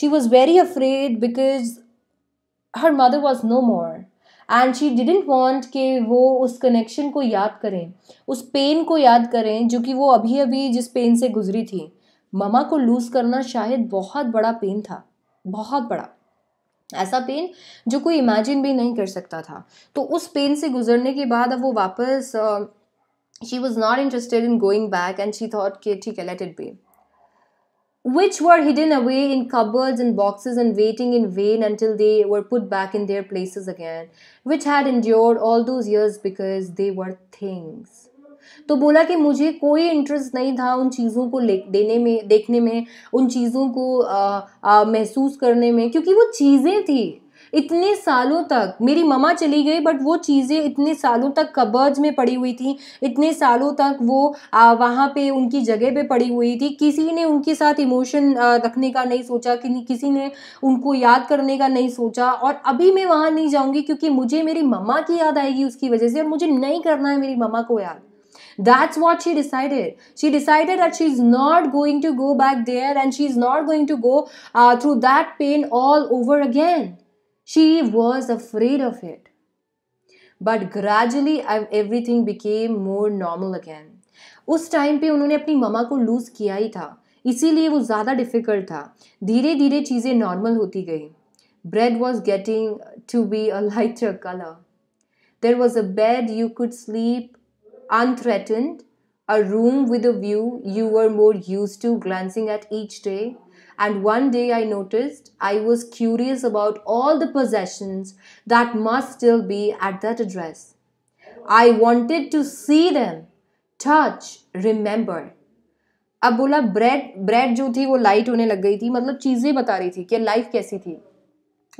she was very afraid because her mother was no more and she didn't want कि वो उस कनेक्शन को याद करें उस पेन को याद करें जो कि वो अभी अभी जिस पेन से गुजरी थी ममा को लूज़ करना शायद बहुत बड़ा पेन था बहुत बड़ा ऐसा पेन जो कोई इमेजिन भी नहीं कर सकता था तो उस पेन से गुजरने के बाद अब वो वापस she was not interested in going back and she thought कि ठीक है let it be which were hidden away in cupboards and boxes and waiting in vain until they were put back in their places again, which had endured all those years because they were things. तो बोला कि मुझे कोई इंटरेस्ट नहीं था उन चीज़ों को देने में देखने में उन चीज़ों को महसूस करने में क्योंकि वो चीज़ें थी इतने सालों तक मेरी ममा चली गई बट वो चीज़ें इतने सालों तक कबर्ज में पड़ी हुई थी इतने सालों तक वो वहाँ पे उनकी जगह पे पड़ी हुई थी किसी ने उनके साथ इमोशन रखने का नहीं सोचा कि किसी ने उनको याद करने का नहीं सोचा और अभी मैं वहाँ नहीं जाऊँगी क्योंकि मुझे मेरी मम्मा की याद आएगी उसकी वजह से और मुझे नहीं करना है मेरी मम्मा को याद That's what she decided. She decided that she's not going to go back there and she's not going to go uh, through that pain all over again. She was afraid of it. But gradually everything became more normal again उस टाइम पे उन्होंने अपनी ममा को लूज़ किया ही था इसीलिए वो ज़्यादा डिफ़िकल्ट था धीरे धीरे चीज़ें नॉर्मल होती गई bread was getting to be a lighter colour there was a bed you could sleep unthreatened a room with a view you are more use to glancing at each day and one day I noticed I was curious about all the possessions that must still be at that address. I wanted to see them, touch, remember. अब बोला ब्रेड ब्रेड जो थी वो लाइट होने लग गई थी मतलब चीज़ें बता रही थी कि लाइफ कैसी थी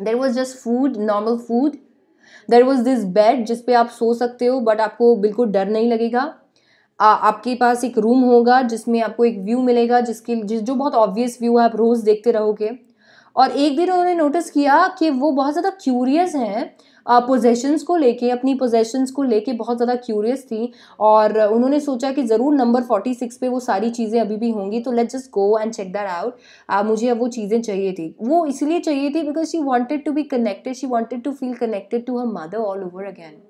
there was just food normal food there was this bed जिस आप सो सकते हो बट आपको बिल्कुल डर नहीं लगेगा आ, आपके पास एक रूम होगा जिसमें आपको एक व्यू मिलेगा जिसके जिस जो बहुत ऑब्वियस व्यू है आप रोज़ देखते रहोगे और एक दिन उन्होंने नोटिस किया कि वो बहुत ज़्यादा क्यूरियस हैं पोजेशंस को लेके अपनी पोजेशंस को लेके बहुत ज़्यादा क्यूरियस थी और उन्होंने सोचा कि ज़रूर नंबर फोर्टी सिक्स पर वो सारी चीज़ें अभी भी होंगी तो let just go and check that out मुझे अब वो चीज़ें चाहिए थी वो इसलिए चाहिए थी because she wanted to be connected she wanted to feel connected to her mother all over again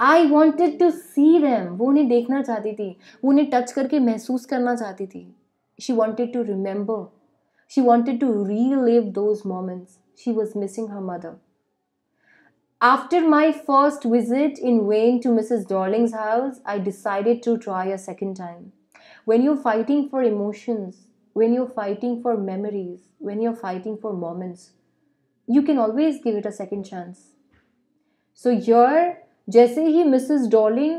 I wanted to see them. वो उन्हें देखना चाहती थी वो उन्हें टच करके महसूस करना चाहती थी she wanted to remember she wanted to relive those moments she was missing her mother After my first visit in vain to Mrs. Darling's house, I decided to try a second time. When you're fighting for emotions, when you're fighting for memories, when you're fighting for moments, you can always give it a second chance. So here जैसे ही मिसेस डॉलिंग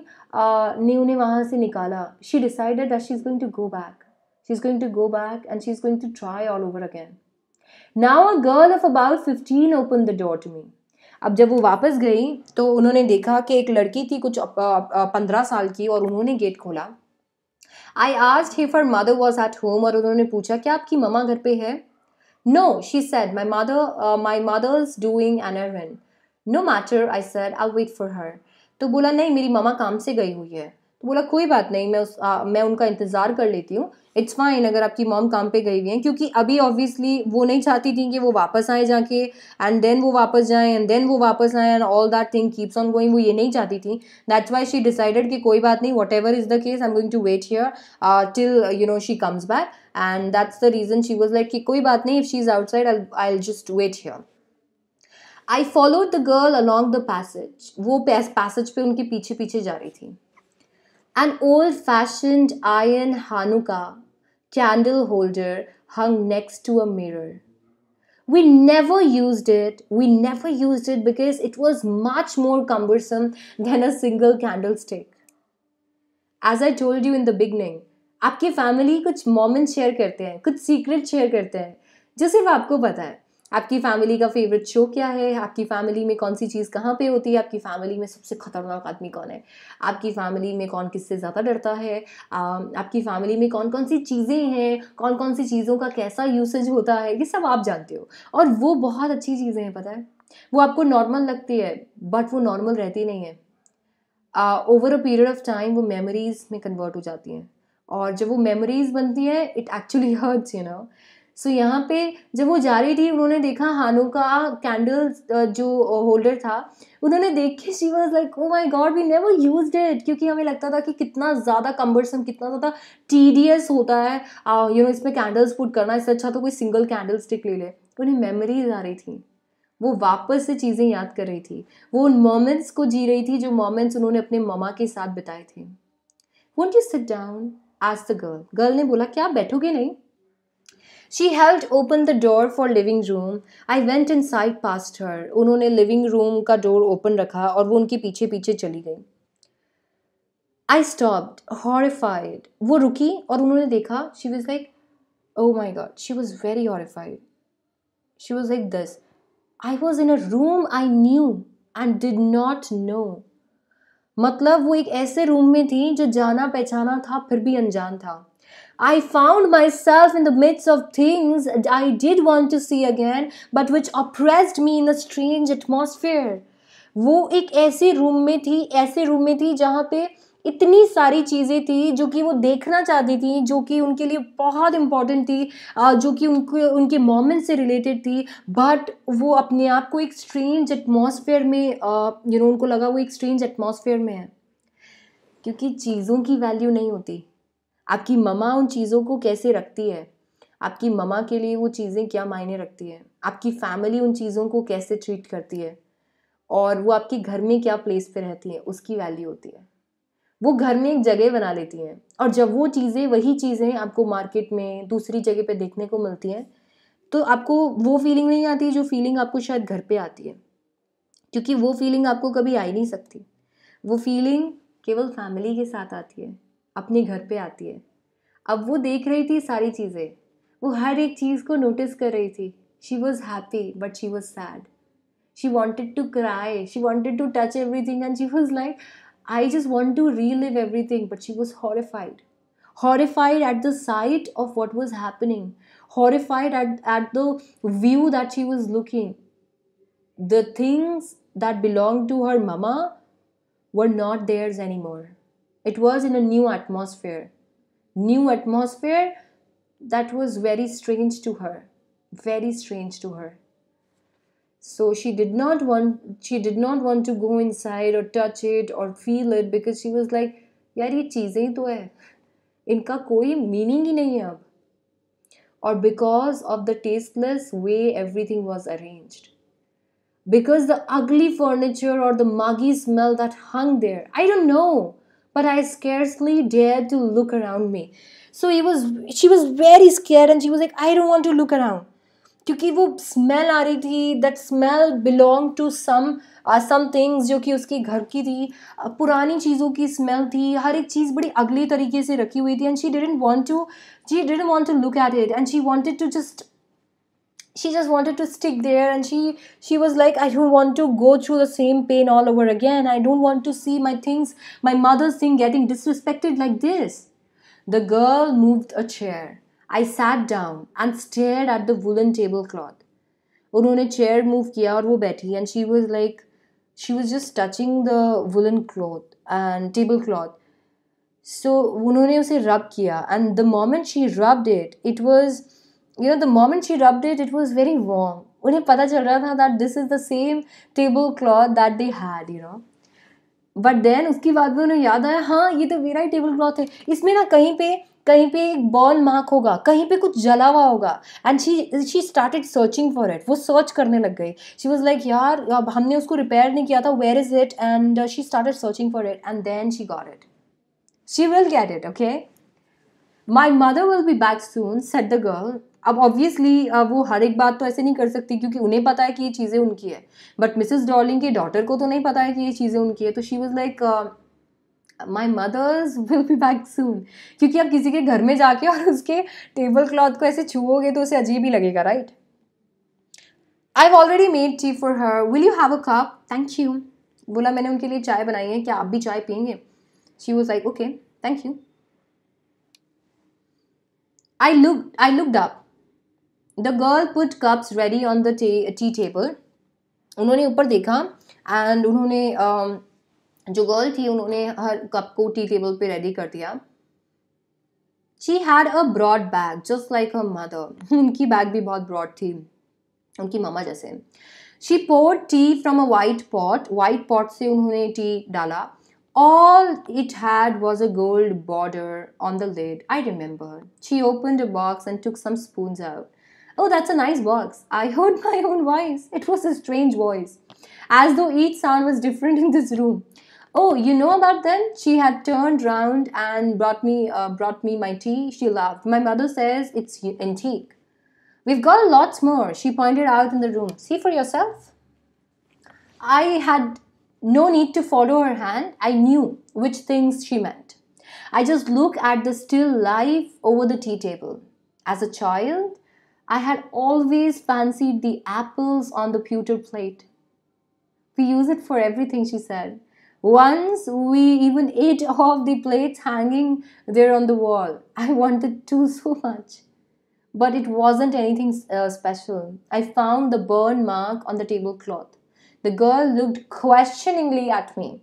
ने उन्हें वहाँ से निकाला she decided that she is going to go back she is going to go back and she is going to try all over again now a girl of about fifteen open the door to me अब जब वो वापस गई तो उन्होंने देखा कि एक लड़की थी कुछ पंद्रह साल की और उन्होंने गेट खोला आई आज if her mother was at home और उन्होंने पूछा क्या आपकी ममा घर पे है no she said my mother my is doing an errand no matter I sir I wait for her तो बोला नहीं मेरी मामा काम से गई हुई है तो बोला कोई बात नहीं मैं उस आ, मैं उनका इंतज़ार कर लेती हूँ इट्स फाइन अगर आपकी मॉम काम पे गई हुई हैं क्योंकि अभी ऑब्वियसली वो नहीं चाहती थी कि वो वापस आए जाके एंड देन वो वापस जाएं एंड देन वो वापस आएँ and all that thing keeps on going वो ये नहीं चाहती थी दैट्स वाई शी डिसाइडेड कि कोई बात नहीं whatever is the case I am going to wait here till you know she comes back and that's the reason she was like कि कोई बात नहीं if she is outside I I just wait here I follow the girl along the passage वो पैसेज पे उनके पीछे पीछे जा रही थी an old fashion iron Hanukkah candle holder hung next to a mirror we never use it we never use it because it was much more cumbersome than a single candlestick as I told you in the beginning आपकी फैमिली कुछ मोमेंट्स शेयर करते हैं कुछ सीक्रेट शेयर करते हैं जो सिर्फ आपको पता है आपकी फैमिली का फेवरेट शो क्या है आपकी फैमिली में कौन सी चीज़ कहाँ पे होती है आपकी फैमिली में सबसे ख़तरनाक आदमी कौन है आपकी फैमिली में कौन किससे ज़्यादा डरता है आपकी फैमिली में कौन कौन सी चीज़ें हैं कौन कौन सी चीज़ों का कैसा यूसेज होता है ये सब आप जानते हो और वो बहुत अच्छी चीज़ें हैं पता है वो आपको नॉर्मल लगती है बट वो नॉर्मल रहती नहीं है over a period of time वो मेमोरीज़ में कन्वर्ट हो जाती हैं और जब वो मेमोरीज़ बनती हैं it actually hurts you know so so, यहाँ पे जब वो जा रही थी उन्होंने देखा हानो का कैंडल जो होल्डर था उन्होंने देखी she was like oh my God we never use it क्योंकि हमें लगता था कि कितना ज़्यादा कम्बरसम कितना ज़्यादा टीडियस होता है यू नो इसमें कैंडल्स पुट करना इससे अच्छा तो कोई सिंगल कैंडल स्टिक ले ले उन्हें मेमोरीज आ रही थी वो वापस से चीज़ें याद कर रही थी वो उन मोमेंट्स को जी रही थी जो मोमेंट्स उन्होंने अपने ममा के साथ बिताए थे वोट यू सिट डाउन आज द गर्ल गर्ल ने बोला क्या बैठोगे नहीं she held open the door for living room I went inside her. उन्होंने लिविंग रूम का डोर ओपन रखा और वो उनके पीछे पीछे चली गई आई stopped, horrified. वो रुकी और उन्होंने देखा she was like oh my God she was very horrified. She was like this I was in a room I knew and did not know मतलब वो एक ऐसे रूम में थी जो जाना पहचाना था फिर भी अनजान था I found myself in the midst of things I did want to see again, but which oppressed me in a strange atmosphere. वो एक ऐसे रूम में थी ऐसे रूम में थी जहाँ पे इतनी सारी चीज़ें थी जो कि वो देखना चाहती थी जो कि उनके लिए बहुत इम्पॉर्टेंट थी जो कि उनके उनके मोमेंट से रिलेटेड थी बट वो अपने आप को एक स्ट्रेंज एटमॉस्फेयर में यू नो उनको लगा वो एक स्ट्रेंज एटमॉस्फेयर में है क्योंकि चीज़ों की वैल्यू नहीं होती आपकी ममा उन चीज़ों को कैसे रखती है आपकी ममा के लिए वो चीज़ें क्या मायने रखती है आपकी फैमिली उन चीज़ों को कैसे ट्रीट करती है और वो आपके घर में क्या प्लेस पे रहती हैं उसकी वैल्यू होती है वो घर में एक जगह बना लेती हैं और जब वो चीज़ें वही चीज़ें आपको मार्केट में दूसरी जगह पे देखने को मिलती हैं तो आपको वो फीलिंग नहीं आती जो फीलिंग आपको शायद घर पे आती है क्योंकि वो फीलिंग आपको कभी आ ही नहीं सकती वो फीलिंग केवल फैमिली के साथ आती है अपने घर पे आती है अब वो देख रही थी सारी चीज़ें वो हर एक चीज़ को नोटिस कर रही थी she was happy but she was sad she wanted to cry she wanted to touch everything and she was like I just want to relive everything but she was horrified horrified at the sight of what was happening horrified at the view that she was looking the things that belong to her mama were not theirs anymore It was in a new atmosphere. New atmosphere that was very strange to her. Very strange to her. So she did not want she did not want to go inside or touch it or feel it because she was like, यार ये चीज़ें ही तो है इनका कोई मीनिंग ही नहीं है अब और because of the tasteless way because the ugly furniture or the muggy smell that hung there. I don't know but I scarcely dared to look around me. So he was, she was very scared and she was like, I don't want to look around. क्योंकि वो स्मेल आ रही थी that smell belong to some some things जो कि उसकी घर की थी पुरानी चीज़ों की स्मेल थी हर एक चीज़ बड़ी अगली तरीके से रखी हुई थी and she didn't want to she didn't want to look at it and she wanted to just she just wanted to stick there and she she was like i don't want to go through the same pain all over again i don't want to see my things my mother's thing getting disrespected like this the girl moved a chair i sat down and stared at the woolen tablecloth उन्होंने chair move किया और वो बैठी and she was like, she was just touching the woolen cloth and tablecloth. So सो उन्होंने उसे rub किया and the moment she rubbed it, it was you know the moment she rubbed it it was very warm उन्हें पता चल रहा था that this is the same tablecloth that they had you know but then उसके बाद में उन्हें याद आया हाँ ये तो मेरा ही टेबल क्लॉथ है इसमें ना कहीं पे कहीं पे एक बॉल मार्क होगा कहीं पे कुछ जला हुआ होगा and she she started searching for it वो सर्च करने लग गई शी वॉज लाइक यार हमने उसको रिपेयर नहीं किया था where is it and she started searching for it and then she got it she will get it okay my mother will be back soon said the girl अब ऑब्वियसली वो हर एक बात तो ऐसे नहीं कर सकती क्योंकि उन्हें पता है कि ये चीज़ें उनकी है बट मिसेस डॉलिंग के डॉटर को तो नहीं पता है कि ये चीज़ें उनकी है तो she was like my mother's will be back soon क्योंकि आप किसी के घर में जाके और उसके टेबल क्लॉथ को ऐसे छुओगे तो उसे अजीब ही लगेगा right I already made tea for her will you have a cup thank you बोला मैंने उनके लिए चाय बनाई है क्या आप भी चाय पियेंगे she was like okay thank you I look I looked up the girl put cups ready on the tea table उन्होंने ऊपर देखा एंड उन्होंने um, जो गर्ल थी उन्होंने हर कप को टी टेबल पे रेडी कर दिया she had a broad bag just like a mother उनकी बैग भी बहुत ब्रॉड थी उनकी मामा जैसे she pour tea from a white pot white pot से उन्होंने टी डाला all it had was a gold border on the lid I remember she open a box and took some spoon out Oh, that's a nice box. I heard my own voice. It was a strange voice, as though each sound was different in this room. Oh, you know about them? She had turned round and brought me, uh, brought me my tea. She laughed. My mother says it's antique. We've got lots more, she pointed out in the room. See for yourself. I had no need to follow her hand. I knew which things she meant. I just looked at the still life over the tea table. As a child, I had always fancied the apples on the pewter plate. We use it for everything, she said. Once we even ate off the plates hanging there on the wall. I wanted two so much. But it wasn't anything uh, special. I found the burn mark on the tablecloth. The girl looked questioningly at me.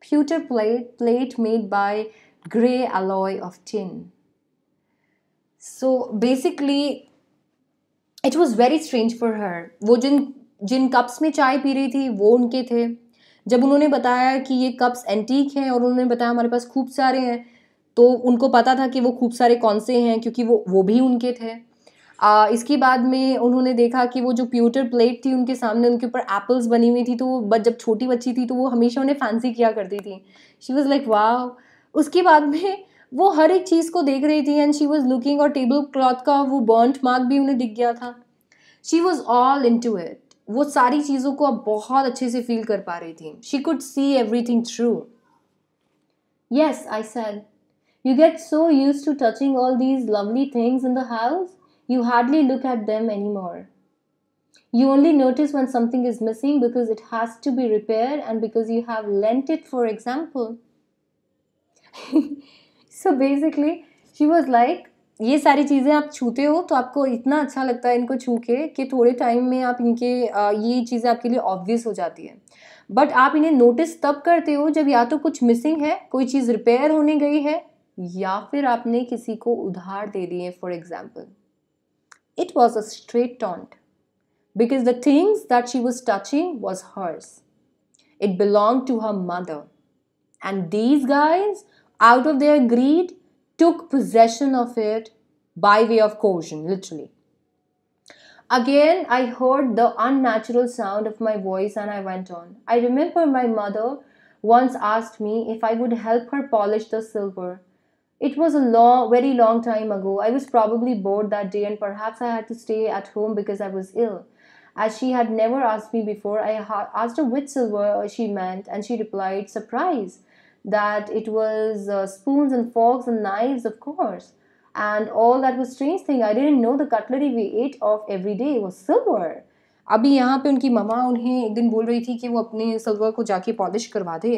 Pewter plate, plate made by grey alloy of tin. So basically, it was very strange for her वो जिन जिन कप्स में चाय पी रही थी वो उनके थे जब उन्होंने बताया कि ये कप्स एंटीक हैं और उन्होंने बताया हमारे पास खूब सारे हैं तो उनको पता था कि वो खूब सारे कौन से हैं क्योंकि वो वो भी उनके थे आ, इसके बाद में उन्होंने देखा कि वो जो प्यूटर प्लेट थी उनके सामने उनके ऊपर एप्पल्स बनी हुई थी तो वो बट जब छोटी बच्ची थी तो वो हमेशा उन्हें फैंसी किया करती थी शी वॉज़ लाइक वाह उसके बाद में वो हर एक चीज़ को देख रही थी एंड शी वॉज लुकिंग और टेबल क्लॉथ का वो बर्नड मार्क भी उन्हें दिख गया था she was all into it वो सारी चीज़ों को अब बहुत अच्छे से फील कर पा रही थी she could see everything through yes I said you get so use to touching all these lovely things in the house hardly look at them any more you only notice when something is missing because it has to be repair and because you have lent it for example so basically she was like ये सारी चीज़ें आप छूते हो तो आपको इतना अच्छा लगता है इनको छू के कि थोड़े टाइम में आप इनके ये चीज़ें आपके लिए ऑब्वियस हो जाती है बट आप इन्हें नोटिस तब करते हो जब या तो कुछ मिसिंग है कोई चीज़ रिपेयर होने गई है या फिर आपने किसी को उधार दे दिए for example it was a straight taunt because the things that she was touching was hers it belong to her mother and these guys out of their greed, took possession of it by way of coercion, literally. Again, I heard the unnatural sound of my voice and I went on. I remember my mother once asked me if I would help her polish the silver. It was a long, very long time ago. I was probably bored that day and perhaps I had to stay at home because I was ill. As she had never asked me before, I asked her which silver she meant and she replied, Surprise! that it was uh, spoons and forks and knives, of course. And all that was strange thing, I didn't know the cutlery we ate of every day was silver. अभी यहाँ पे उनकी मामा उन्हें एक दिन बोल रही थी कि वो अपने सिल्वर को जाके पॉलिश करवा दे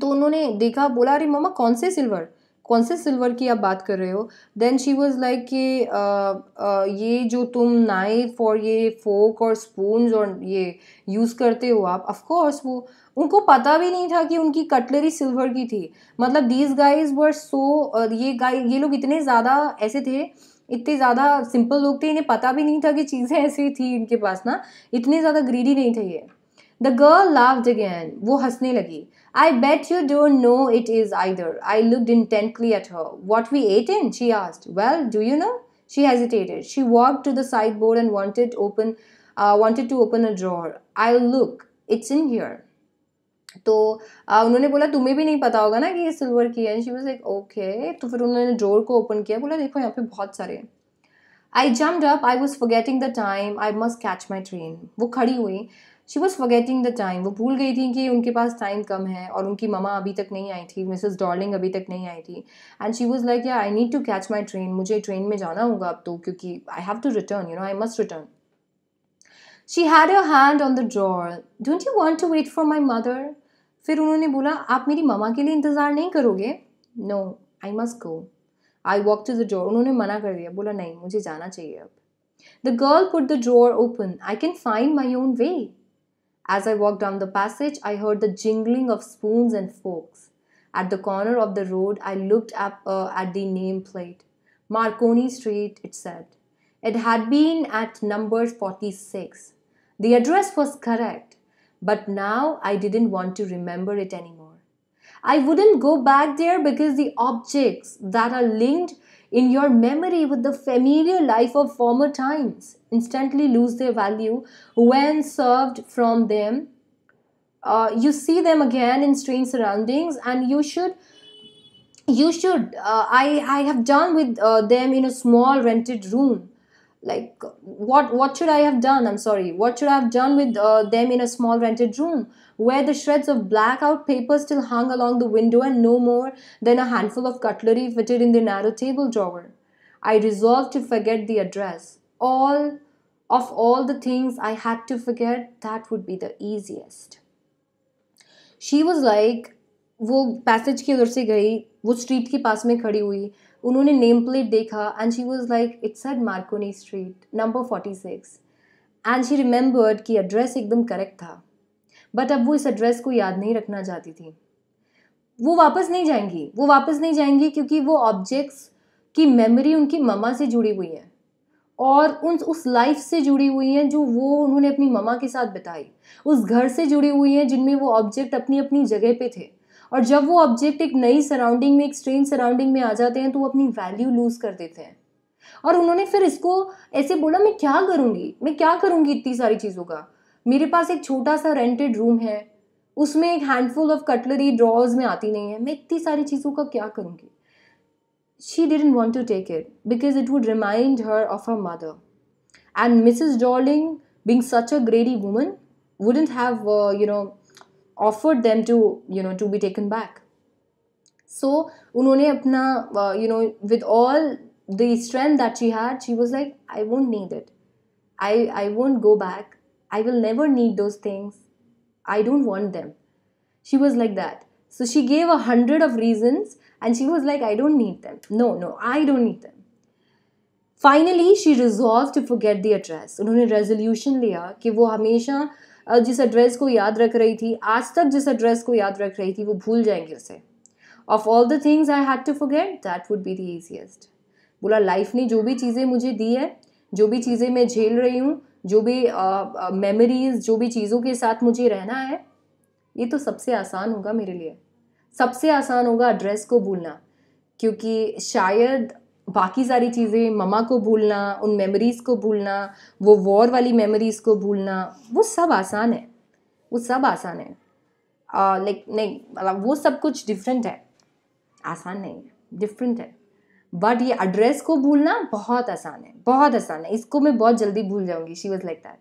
तो उन्होंने देखा बोला अरे मामा कौन से सिल्वर कौन से सिल्वर की आप बात कर रहे हो देन शी वॉज़ लाइक कि ये जो तुम नाइफ और ये फोक और स्पून और ये यूज़ करते हो आप ऑफकोर्स वो उनको पता भी नहीं था कि उनकी कटलरी सिल्वर की थी मतलब दीज गाइज वर सो ये गाय ये लोग इतने ज़्यादा ऐसे थे इतने ज़्यादा सिंपल लोग थे इन्हें पता भी नहीं था कि चीज़ें ऐसी थी इनके पास ना इतने ज़्यादा ग्रीडी नहीं थे ये द गर्ल लाव्ड गैन वो हंसने लगी I bet you don't know it is either. I looked intently at her. What we ate in? She asked. Well, do you know? She hesitated. She walked to the sideboard and wanted open, uh, wanted to open a drawer. I'll look. It's in here. तो uh, उन्होंने बोला तुम्हें भी नहीं पता होगा ना कि ये सिल्वर की है शी वॉज लाइक ओके तो फिर उन्होंने ड्रोर को ओपन किया बोला देखो यहाँ पे बहुत सारे I jumped up I was forgetting the time I must catch my train वो खड़ी हुई she was forgetting the time वो भूल गई थी कि उनके पास टाइम कम है और उनकी ममा अभी तक नहीं आई थी मिसेज डॉर्लिंग अभी तक नहीं आई थी and she was like yeah I need to catch my train मुझे ट्रेन में जाना होगा अब तो क्योंकि I have to return you know I must return she had your hand on the drawer don't you want to wait for my mother फिर उन्होंने बोला आप मेरी ममा के लिए इंतज़ार नहीं करोगे no I must go I walk to the door उन्होंने मना कर दिया बोला नहीं मुझे जाना चाहिए अब the girl put the drawer open I can find my own way As I walked down the passage, I heard the jingling of spoons and forks. At the corner of the road, I looked up uh, at the nameplate. Marconi Street, it said. It had been at number 46. The address was correct, but now I didn't want to remember it anymore. I wouldn't go back there because the objects that are linked in your memory with the familiar life of former times instantly lose their value when served from them. Uh, you see them again in strange surroundings, and you should you should uh, i i have done with uh, them in a small rented room like what what should i have done i'm sorry what should i have done with uh, them in a small rented room where the shreds of blackout paper still hung along the window and no more than a handful of cutlery fitted in the narrow table drawer i resolved to forget the address all of all the things i had to forget that would be the easiest she was like "Well, passage ki उधर se gayi, वो street के पास mein khadi hui." उन्होंने नेम प्लेट देखा and she was like it's at Marconi street number forty six and she remembered कि एड्रेस एकदम करेक्ट था बट अब वो इस एड्रेस को याद नहीं रखना चाहती थी वो वापस नहीं जाएंगी वो वापस नहीं जाएंगी क्योंकि वो ऑब्जेक्ट्स की मेमोरी उनकी ममा से जुड़ी हुई है और उन उस लाइफ से जुड़ी हुई हैं जो वो उन्होंने अपनी ममा के साथ बिताई उस घर से जुड़ी हुई हैं जिनमें वो ऑब्जेक्ट अपनी अपनी जगह पे थे और जब वो ऑब्जेक्ट एक नई सराउंडिंग में एक स्ट्रेंज सराउंडिंग में आ जाते हैं तो वो अपनी वैल्यू लूज़ कर देते हैं और उन्होंने फिर इसको ऐसे बोला मैं क्या करूँगी मैं क्या करूँगी इतनी सारी चीज़ों का मेरे पास एक छोटा सा रेंटेड रूम है उसमें एक हैंडफुल ऑफ कटलरी ड्रॉज में आती नहीं है मैं इतनी सारी चीज़ों का क्या करूँगी she didn't want to take it because it would remind her of her mother and Mrs Darling being such a greedy woman wouldn't have you know offered them to you know to be taken back so unhone apna uh, you know with all the strength that she had she was like i won't need it i i won't go back i will never need those things i don't want them she was like that so she gave a hundred of reasons and she was like i don't need them no no i don't need them finally she resolved to forget the address उन्होंने resolution लिया कि वो हमेशा जिस एड्रेस को याद रख रही थी आज तक जिस एड्रेस को याद रख रही थी वो भूल जाएंगे उसे of all the things I had to forget that would be the easiest बोला लाइफ ने जो भी चीज़ें मुझे दी है जो भी चीज़ें मैं झेल रही हूँ जो भी मेमोरीज uh, uh, जो भी चीज़ों के साथ मुझे रहना है ये तो सबसे आसान होगा मेरे लिए सबसे आसान होगा एड्रेस को भूलना क्योंकि शायद बाकी सारी चीज़ें ममा को भूलना उन मेमोरीज़ को भूलना वो वॉर वाली मेमोरीज़ को भूलना वो सब आसान है वो सब आसान है लाइक नहीं मतलब वो सब कुछ डिफरेंट है आसान नहीं है डिफरेंट है बट ये एड्रेस को भूलना बहुत आसान है बहुत आसान है इसको मैं बहुत जल्दी भूल जाऊंगी शी वॉज लाइक दैट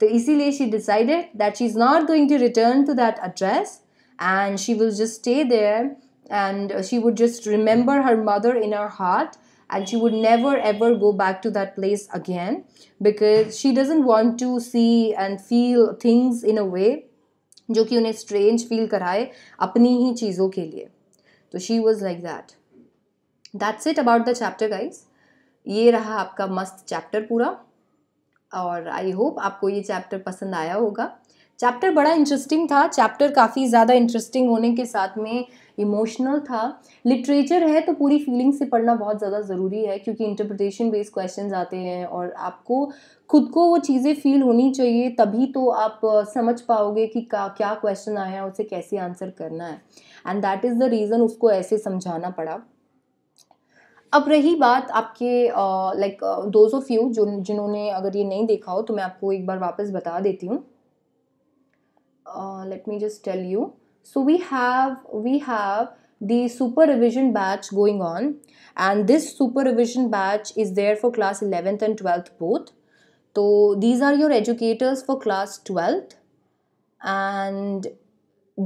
तो इसीलिए she decided that she is not going to return to that address and she will just stay there and she would just remember her mother in her heart and she would never ever go back to that place again because she doesn't want to see and feel things in a way जो कि उन्हें स्ट्रेंज फील कराए अपनी ही चीज़ों के लिए तो she was like that that's it about the chapter guys ये रहा आपका मस्त चैप्टर पूरा और आई होप आपको ये चैप्टर पसंद आया होगा चैप्टर बड़ा इंटरेस्टिंग था चैप्टर काफ़ी ज़्यादा इंटरेस्टिंग होने के साथ में इमोशनल था लिटरेचर है तो पूरी फीलिंग से पढ़ना बहुत ज़्यादा ज़रूरी है क्योंकि इंटरप्रिटेशन बेस्ड क्वेश्चन आते हैं और आपको खुद को वो चीज़ें फील होनी चाहिए तभी तो आप समझ पाओगे कि का क्या क्वेश्चन आया उसे कैसे आंसर करना है and that is the reason उसको ऐसे समझाना पड़ा अब रही बात आपके लाइक दोज ऑफ यू जो जिन्होंने अगर ये नहीं देखा हो तो मैं आपको एक बार वापस बता देती हूँ let me just tell you so we have we have the super revision batch going on and this super revision batch is there for class 11th and 12th both so these are your educators for class 12th and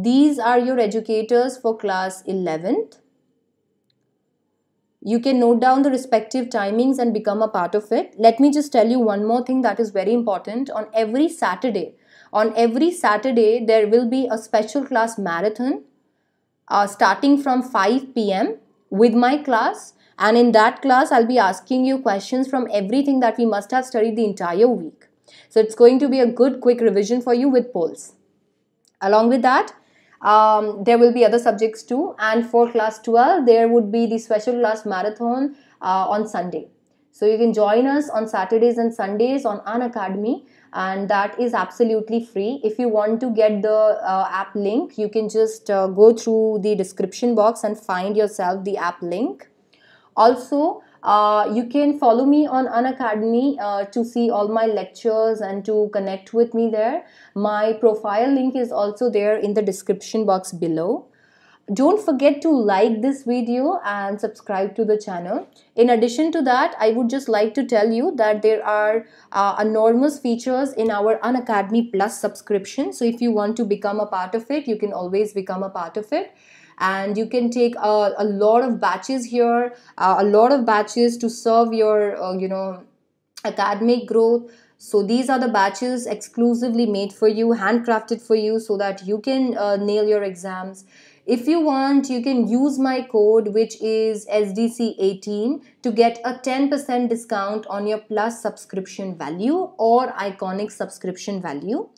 these are your educators for class 11th you can note down the respective timings and become a part of it let me just tell you one more thing that is very important on every saturday on every Saturday, there will be a special class marathon uh, starting from 5 p.m. with my class. And in that class, I'll be asking you questions from everything that we must have studied the entire week. So it's going to be a good quick revision for you with polls. Along with that, um, there will be other subjects too. And for class 12, there would be the special class marathon uh, on Sunday. So you can join us on Saturdays and Sundays on An Academy and that is absolutely free if you want to get the uh, app link you can just uh, go through the description box and find yourself the app link also uh, you can follow me on Unacademy uh, to see all my lectures and to connect with me there. My profile link is also there in the description box below don't forget to like this video and subscribe to the channel in addition to that i would just like to tell you that there are uh, enormous features in our unacademy plus subscription so if you want to become a part of it you can always become a part of it and you can take a, a lot of batches here uh, a lot of batches to serve your uh, you know academic growth so these are the batches exclusively made for you handcrafted for you so that you can uh, nail your exams if you want, you can use my code which is SDC18 to get a 10% discount on your plus subscription value or iconic subscription value.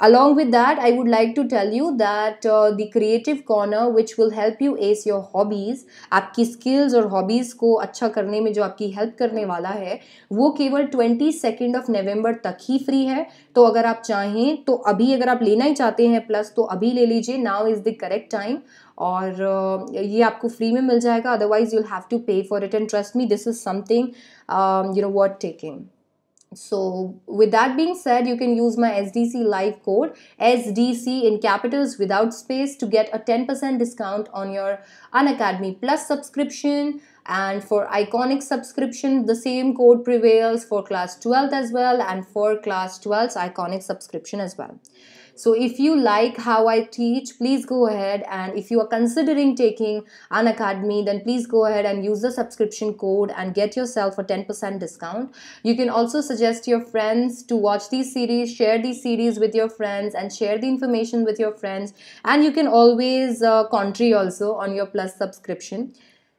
Along with that, I would like to tell you that uh, the creative corner which will help you ace your hobbies, aapki skills और hobbies ko acha karne mein jo aapki help karne wala hai wo keval 22nd of november tak hi free hai to agar aap chahe to abhi agar aap lena hi chahte hain plus to abhi le lijiye now is the correct time और ये आपको फ्री में मिल जाएगा otherwise you have to pay for it and trust me this is something you know worth taking So with that being said, you can use my SDC live code SDC in capitals without space to get a 10% discount on your Unacademy Plus subscription. And for Iconic subscription, the same code prevails for class 12th as well and for class 12's Iconic subscription as well. So if you like how I teach, please go ahead. And if you are considering taking an academy, then please go ahead and use the subscription code and get yourself a 10% discount. You can also suggest your friends to watch these series, share these series with your friends and share the information with your friends. And you can always uh, country also on your plus subscription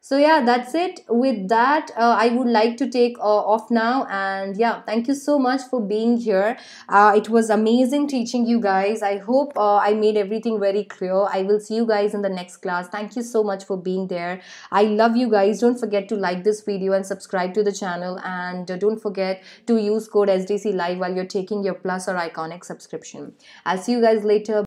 so yeah that's it with that uh, i would like to take uh, off now and yeah thank you so much for being here uh, it was amazing teaching you guys i hope uh, i made everything very clear i will see you guys in the next class thank you so much for being there i love you guys don't forget to like this video and subscribe to the channel and uh, don't forget to use code sdc live while you're taking your plus or iconic subscription i'll see you guys later